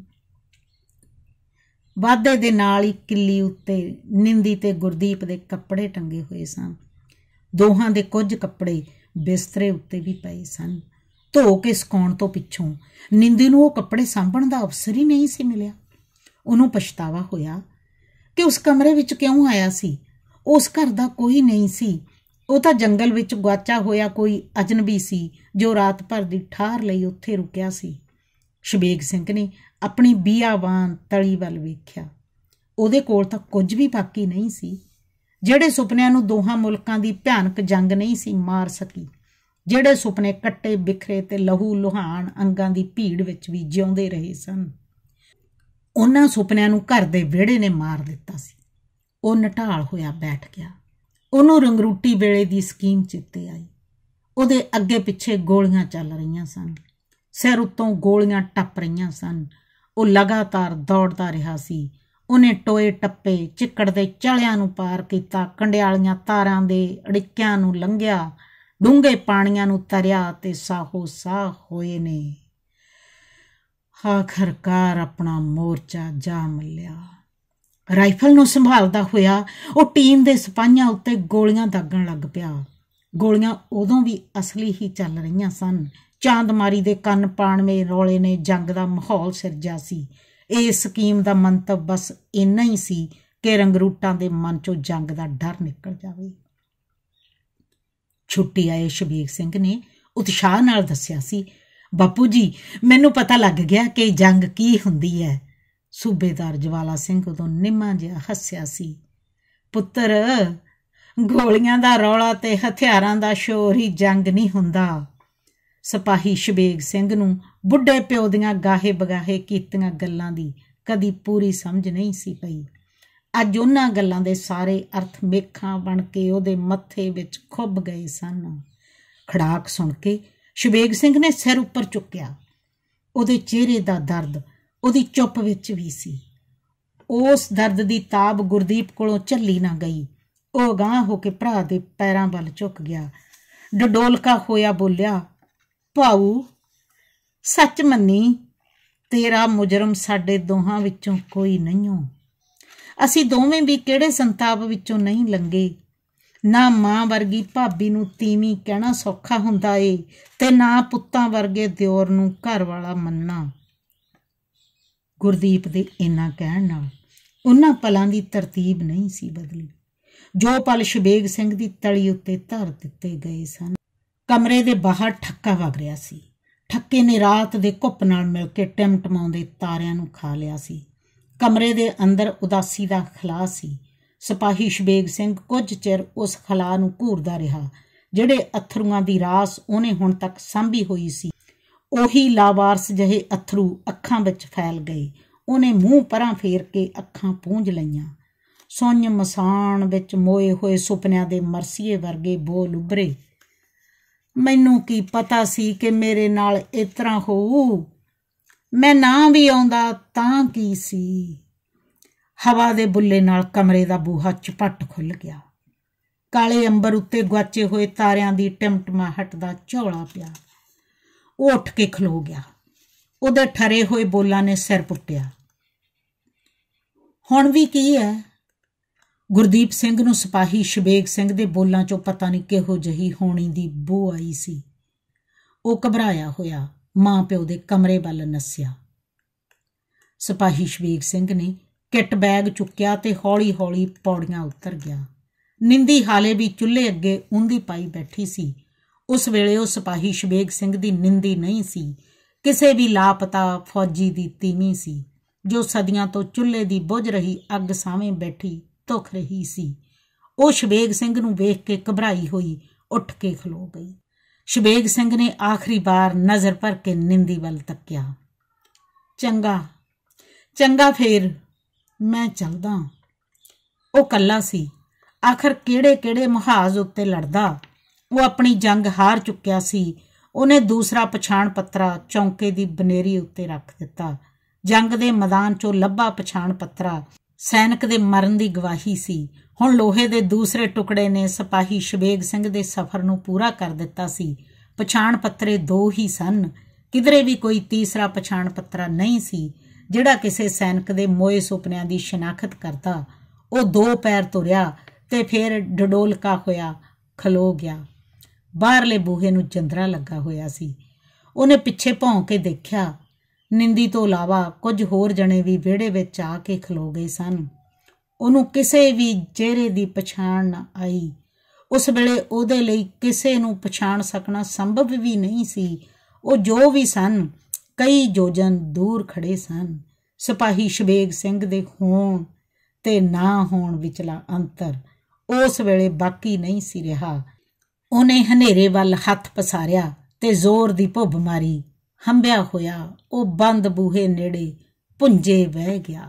[SPEAKER 1] ਵਾਦੇ ਦੇ ਨਾਲ ਹੀ ਕਿੱਲੀ ਉੱਤੇ ਨਿੰਦੀ ਤੇ ਗੁਰਦੀਪ ਦੇ ਕੱਪੜੇ ਟੰਗੇ ਹੋਏ ਸਨ ਦੋਹਾਂ ਦੇ ਕੁਝ ਕੱਪੜੇ ਬਿਸਤਰੇ ਉੱਤੇ ਵੀ ਪਏ ਸਨ ਧੋ ਕੇ ਸੁਕਾਉਣ ਤੋਂ ਪਿੱਛੋਂ ਨਿੰਦੀ ਨੂੰ ਉਹ ਕੱਪੜੇ ਸਾਂਭਣ ਦਾ ਅਵਸਰ ਹੀ ਨਹੀਂ ਸੀ ਮਿਲਿਆ ਉਹਨੂੰ ਪਛਤਾਵਾ ਹੋਇਆ ਕਿ ਉਸ ਕਮਰੇ ਵਿੱਚ ਕਿਉਂ ਆਇਆ ਸੀ ਉਸ ਘਰ ਦਾ ਕੋਈ ਨਹੀਂ ਸੀ ਉਹ ਤਾਂ ਜੰਗਲ ਵਿੱਚ ਗਵਾਚਾ ਹੋਇਆ ਕੋਈ ਅਜਨਬੀ ਸੀ ਜੋ ਰਾਤ ਭਰ ਦੀ ਠਾਰ ਲਈ ਉੱਥੇ ਰੁਕਿਆ ਸੀ ਸ਼ਬੇਗ ਸਿੰਘ ਨੇ ਆਪਣੀ ਬੀਆਵਾਨ ਤਲੀ ਵੱਲ ਵੇਖਿਆ ਉਹਦੇ ਕੋਲ ਤਾਂ ਕੁਝ ਵੀ ਬਾਕੀ ਨਹੀਂ ਸੀ ਜਿਹੜੇ ਸੁਪਨਿਆਂ ਨੂੰ ਦੋਹਾਂ ਮੁਲਕਾਂ ਦੀ ਭਿਆਨਕ ਜੰਗ ਨਹੀਂ ਸੀ ਮਾਰ ਸਕੀ ਜਿਹੜੇ ਸੁਪਨੇ ਕੱਟੇ ਬਿਖਰੇ ਤੇ ਲਹੂ ਲੁਹਾਨ ਅੰਗਾਂ ਦੀ ਭੀੜ ਵਿੱਚ ਵੀ ਜਿਉਂਦੇ ਰਹੇ ਸਨ ਉਹਨਾਂ ਸੁਪਨਿਆਂ ਨੂੰ ਘਰ ਦੇ ਵਿਹੜੇ ਨੇ ਮਾਰ ਦਿੱਤਾ ਸੀ ਉਹ ਨਟਾਲ ਹੋਇਆ ਬੈਠ ਗਿਆ ਉਹਨੂੰ ਰੰਗਰੂਟੀ ਵੇਲੇ ਦੀ ਸਕੀਮ ਚਿੱਤੇ ਆਈ ਉਹਦੇ ਅੱਗੇ ਪਿੱਛੇ ਗੋਲੀਆਂ ਚੱਲ ਰਹੀਆਂ ਸਨ ਸਿਰ ਉੱਤੋਂ ਗੋਲੀਆਂ ਟੱਪ ਰਹੀਆਂ ਸਨ ਉਹ ਲਗਾਤਾਰ ਦੌੜਦਾ ਰਿਹਾ ਸੀ ਉਹਨੇ ਟੋਏ ਟੱਪੇ ਚਿੱਕੜ ਦੇ ਚਲਿਆਂ ਨੂੰ ਪਾਰ ਕੀਤਾ ਕੰਡਿਆਲੀਆਂ ਤਾਰਾਂ ਦੇ ਅੜਿੱਕਿਆਂ ਨੂੰ ਲੰਘਿਆ ਡੂੰਘੇ ਪਾਣੀਆਂ ਨੂੰ ਤਰਿਆ ਤੇ ਸਾਹੋ ਸਾਹ ਹੋਏ ਨੇ ਆਖਰਕਾਰ ਆਪਣਾ ਮੋਰਚਾ ਜਾ ਮਿਲਿਆ ਰਾਈਫਲ ਨੂੰ ਸੰਭਾਲਦਾ ਹੋਇਆ ਉਹ ਟੀਮ ਦੇ ਸਿਪਾਹੀਆਂ ਉੱਤੇ ਗੋਲੀਆਂ ਦਾਗਣ ਲੱਗ ਪਿਆ ਗੋਲੀਆਂ ਉਦੋਂ ਵੀ ਅਸਲੀ ਹੀ ਚੱਲ ਰਹੀਆਂ ਸਨ ਚਾਂਦਮਾਰੀ ਦੇ ਕੰਨ ਪਾਣਵੇਂ ਰੋਲੇ ਨੇ ਜੰਗ ਦਾ ਮਾਹੌਲ ਸਿਰਜਿਆ ਸੀ ਇਸ ਸਕੀਮ ਦਾ ਮੰਤਵ ਬਸ ਇੰਨਾ ਹੀ ਸੀ ਕਿ ਰੰਗਰੂਟਾਂ ਦੇ ਮਨ ਚੋਂ ਜੰਗ ਦਾ ਡਰ ਨਿਕਲ ਜਾਵੇ ਛੁੱਟੀ ਆਏ ਸ਼ਬੀਰ ਸਿੰਘ ਨੇ ਉਤਸ਼ਾਹ ਨਾਲ ਦੱਸਿਆ ਸੀ ਬਾਪੂ ਜੀ ਮੈਨੂੰ ਪਤਾ ਲੱਗ ਗਿਆ ਕਿ ਜੰਗ ਕੀ ਹੁੰਦੀ ਹੈ ਸੂਬੇਦਾਰ ਜਵਾਲਾ ਸਿੰਘ ਉਦੋਂ ਨਿਮਾ ਜਿਹਾ ਹੱਸਿਆ ਸੀ ਪੁੱਤਰ ਗੋਲੀਆਂ ਦਾ ਰੌਲਾ ਤੇ ਹਥਿਆਰਾਂ ਦਾ ਸ਼ੋਰ ਹੀ ਜੰਗ ਨਹੀਂ ਹੁੰਦਾ ਸਿਪਾਹੀ ਸ਼ਬੀਰ ਸਿੰਘ ਨੂੰ ਬੁੱਢੇ ਪਿਓ ਦੀਆਂ ਗਾਹੇ ਬਗਾਹੇ ਕੀਤੀਆਂ ਗੱਲਾਂ ਦੀ ਕਦੀ ਪੂਰੀ ਸਮਝ ਨਹੀਂ ਸੀ ਪਈ ਅੱਜ ਉਹਨਾਂ ਗੱਲਾਂ ਦੇ ਸਾਰੇ ਅਰਥ ਮੇਖਾਂ ਬਣ ਕੇ ਉਹਦੇ ਮੱਥੇ ਵਿੱਚ ਖੁੱਭ ਗਏ ਸਨ ਖੜਾਕ ਸੁਣ ਕੇ ਸ਼ਵੇਗ ਸਿੰਘ ਨੇ ਸਿਰ ਉੱਪਰ ਚੁੱਕਿਆ ਉਹਦੇ ਚਿਹਰੇ ਦਾ ਦਰਦ ਉਹਦੀ ਚੁੱਪ ਵਿੱਚ ਵੀ ਸੀ ਉਸ ਦਰਦ ਦੀ ਤਾਬ ਗੁਰਦੀਪ ਕੋਲੋਂ ਝੱਲੀ ਨਾ ਗਈ ਉਹ ਗਾਂ ਹੋ ਕੇ ਭਰਾ ਦੇ ਪੈਰਾਂ ਵੱਲ ਝੁੱਕ ਗਿਆ ਡਡੋਲਕਾ ਹੋਇਆ ਬੋਲਿਆ ਭਾਊ ਸੱਚ ਮੰਨੀ ਤੇਰਾ ਮੁਜਰਮ ਸਾਡੇ ਦੋਹਾਂ ਵਿੱਚੋਂ ਕੋਈ ਨਹੀਂ ਅਸੀਂ ਦੋਵੇਂ ਵੀ ਕਿਹੜੇ ਸੰਤਾਪ ਵਿੱਚੋਂ ਨਹੀਂ ਲੰਗੇ ਨਾ ਮਾਂ ਵਰਗੀ ਭਾਬੀ ਨੂੰ ਤੀਵੀਂ ਕਹਿਣਾ ਸੌਖਾ ਹੁੰਦਾ ਏ ਤੇ ਨਾ ਪੁੱਤਾਂ ਵਰਗੇ ਦਿਓਰ ਨੂੰ ਘਰ ਵਾਲਾ ਮੰਨਣਾ ਗੁਰਦੀਪ ਦੇ ਇਨਾ ਕਹਿਣ ਨਾਲ ਉਹਨਾਂ ਪਲਾਂ ਦੀ ਤਰਤੀਬ ਨਹੀਂ ਸੀ ਬਦਲੀ ਜੋ ਪਲ ਸ਼ਬੇਗ ਸਿੰਘ ਦੀ ਤਲੀ ਉੱਤੇ ਧਰ ਦਿੱਤੇ ਗਏ ਸਨ ਕਮਰੇ ਦੇ ਬਾਹਰ ਠੱਕਾ ਵਗ ਰਿਹਾ ਸੀ ਠੱਕੇ ਨੇ ਰਾਤ ਦੇ ਘੁੱਪ ਨਾਲ ਮਿਲ ਕੇ ਟਿਮਟਮਾਉਂਦੇ ਤਾਰਿਆਂ ਨੂੰ ਖਾ ਲਿਆ ਸੀ ਕਮਰੇ ਦੇ ਅੰਦਰ ਉਦਾਸੀ ਦਾ ਖਲਾ ਸੀ ਸਿਪਾਹੀ ਸ਼ਬੇਗ ਸਿੰਘ ਕੁਝ ਚਿਰ ਉਸ ਖਲਾ ਨੂੰ ਘੂਰਦਾ ਰਿਹਾ ਜਿਹੜੇ ਅਥਰੂਆਂ ਦੀ ਰਾਸ ਉਹਨੇ ਹੁਣ ਤੱਕ ਸੰਭੀ ਹੋਈ ਸੀ ਉਹੀ ਲਾਵਾਰਸ ਜਿਹੇ ਅਥਰੂ ਅੱਖਾਂ ਵਿੱਚ ਫੈਲ ਗਏ ਉਹਨੇ ਮੂੰਹ ਪਰਾਂ ਫੇਰ ਕੇ ਅੱਖਾਂ ਪੂੰਝ ਲਈਆਂ ਸੋਨ ਮਸਾਨ ਵਿੱਚ ਮੋਏ ਹੋਏ ਸੁਪਨਿਆਂ ਦੇ ਮਰਸੀਏ ਵਰਗੇ ਬੋਲ ਉਭਰੇ ਮੈਨੂੰ ਕੀ ਪਤਾ ਸੀ ਕਿ ਮੇਰੇ ਨਾਲ ਇਸ ਤਰ੍ਹਾਂ ਹੋਊ ਮੈਂ ਨਾ ਵੀ ਆਉਂਦਾ ਤਾਂ ਕੀ ਸੀ ਹਵਾ ਦੇ ਬੁੱਲੇ ਨਾਲ ਕਮਰੇ ਦਾ ਬੂਹਾ ਚਪੱਟ ਖੁੱਲ ਗਿਆ ਕਾਲੇ ਅੰਬਰ ਉੱਤੇ ਗਵਾਚੇ ਹੋਏ ਤਾਰਿਆਂ ਦੀ ਟਿਮਟਮਾ ਦਾ ਝੋਲਾ ਪਿਆ ਉਹ ਉੱਠ ਕੇ ਖਲੋ ਗਿਆ ਉਹਦੇ ਠਰੇ ਹੋਏ ਬੋਲਾਂ ਨੇ ਸਿਰ ਪੁੱਟਿਆ ਹੁਣ ਵੀ ਕੀ ਹੈ ਗੁਰਦੀਪ ਸਿੰਘ ਨੂੰ ਸਿਪਾਹੀ ਸ਼ਬੇਗ ਸਿੰਘ ਦੇ ਬੋਲਾਂ 'ਚੋਂ ਪਤਾ ਨਹੀਂ ਕਿਹੋ ਜਹੀ ਹੋਣੀ ਦੀ ਬੋ ਆਈ ਸੀ ਉਹ ਘਬਰਾਇਆ ਹੋਇਆ ਮਾਂ ਪਿਓ ਦੇ ਕਮਰੇ ਵੱਲ ਨੱਸਿਆ ਸਿਪਾਹੀ ਸ਼ਬੇਗ ਸਿੰਘ ਨੇ ਕਿੱਟ ਬੈਗ ਚੁੱਕਿਆ ਤੇ ਹੌਲੀ-ਹੌਲੀ ਪੌੜੀਆਂ ਉਤਰ ਗਿਆ ਨਿੰਦੀ ਹਾਲੇ ਵੀ ਚੁੱਲ੍ਹੇ ਅੱਗੇ ਉੰਦੀ ਪਾਈ ਬੈਠੀ ਸੀ ਉਸ ਵੇਲੇ ਉਹ ਸਿਪਾਹੀ ਸ਼ਬੇਗ ਸਿੰਘ ਦੀ ਨਿੰਦੀ ਨਹੀਂ ਸੀ ਕਿਸੇ ਵੀ ਲਾਪਤਾ ਫੌਜੀ ਦੀ ਤੀਵੀਂ ਸੀ ਜੋ ਸਦੀਆਂ ਤੋਂ ਚੁੱਲ੍ਹੇ ਦੀ ਬੁਝ ਰਹੀ ਅੱਗ ਸਾਵੇਂ ਬੈਠੀ ਧੁਖ ਰਹੀ ਸੀ ਉਹ ਸ਼ਵੇਗ ਸਿੰਘ ਨੂੰ ਵੇਖ ਕੇ ਘਬਰਾਈ ਹੋਈ ਉੱਠ ਕੇ ਖਲੋ ਗਈ ਸ਼ਵੇਗ ਸਿੰਘ ਨੇ ਆਖਰੀ ਵਾਰ ਨਜ਼ਰ ਪਰ ਕੇ ਨਿੰਦੀ ਵੱਲ ਤੱਕਿਆ ਚੰਗਾ ਚੰਗਾ ਫੇਰ ਮੈਂ ਚੱਲਦਾ ਉਹ ਕੱਲਾ ਸੀ ਆਖਰ ਕਿਹੜੇ-ਕਿਹੜੇ ਮਹਾਜ਼ ਉੱਤੇ ਲੜਦਾ ਉਹ ਆਪਣੀ ਜੰਗ ਹਾਰ ਚੁੱਕਿਆ ਸੀ ਉਹਨੇ ਦੂਸਰਾ ਪਛਾਣ ਪੱਤਰਾ ਚੌਂਕੇ ਦੀ ਬਨੇਰੀ ਉੱਤੇ ਰੱਖ ਦਿੱਤਾ ਜੰਗ ਦੇ ਮੈਦਾਨ 'ਚੋਂ ਲੱਭਾ ਪਛਾਣ ਪੱਤਰਾ ਸੈਨਿਕ ਦੇ ਮਰਨ ਦੀ ਗਵਾਹੀ ਸੀ ਹੁਣ ਲੋਹੇ ਦੇ ਦੂਸਰੇ ਟੁਕੜੇ ਨੇ ਸਿਪਾਹੀ ਸ਼ਵੇਗ ਸਿੰਘ ਦੇ ਸਫ਼ਰ ਨੂੰ ਪੂਰਾ ਕਰ ਦਿੱਤਾ ਸੀ ਪਛਾਣ ਪੱਤਰੇ ਦੋ ਹੀ ਸਨ ਕਿਧਰੇ ਵੀ ਕੋਈ ਤੀਸਰਾ ਪਛਾਣ ਪੱਤਰਾ ਨਹੀਂ ਸੀ ਜਿਹੜਾ ਕਿਸੇ ਸੈਨਿਕ ਦੇ ਮੋਏ ਸੁਪਨਿਆਂ ਦੀ ਸ਼ਨਾਖਤ ਕਰਦਾ ਉਹ ਦੋ ਪੈਰ ਤੁਰਿਆ ਤੇ ਫਿਰ ਡਡੋਲਕਾ ਹੋਇਆ ਖਲੋ ਗਿਆ ਬਾਹਰਲੇ ਬੂਹੇ ਨੂੰ ਚੰਦਰਾ ਲੱਗਾ ਹੋਇਆ ਸੀ ਉਹਨੇ ਪਿੱਛੇ ਭੌਂ ਕੇ ਦੇਖਿਆ ਨਿੰਦੀ ਤੋਂ ਇਲਾਵਾ ਕੁਝ ਹੋਰ ਜਣੇ ਵੀ ਵਿਹੜੇ ਵਿੱਚ ਆ ਕੇ ਖਲੋ ਗਏ ਸਨ ਉਹਨੂੰ ਕਿਸੇ ਵੀ ਚਿਹਰੇ ਦੀ ਪਛਾਣ ਨਾ ਆਈ ਉਸ ਵੇਲੇ ਉਹਦੇ ਲਈ ਕਿਸੇ ਨੂੰ ਪਛਾਣ ਸਕਣਾ ਸੰਭਵ ਵੀ ਨਹੀਂ ਸੀ ਉਹ ਜੋ ਵੀ ਸਨ ਕਈ ਜੋਜਨ ਦੂਰ ਖੜੇ ਸਨ ਸਿਪਾਹੀ ਸ਼ਵੇਗ ਸਿੰਘ ਦੇ ਹੋਣ ਤੇ ਨਾ ਹੋਣ ਵਿਚਲਾ ਅੰਤਰ ਉਸ ਵੇਲੇ ਬਾਕੀ ਨਹੀਂ ਸੀ ਰਿਹਾ ਉਹਨੇ ਹਨੇਰੇ ਵੱਲ ਹੱਥ ਪਸਾਰਿਆ ਤੇ ਜ਼ੋਰ ਦੀ ਭੁੱਬ ਮਾਰੀ ਹੰਬਿਆ ਹੋਇਆ ਉਹ ਬੰਦ ਬੂਹੇ ਨੇੜੇ ਪੁੰਜੇ ਬਹਿ ਗਿਆ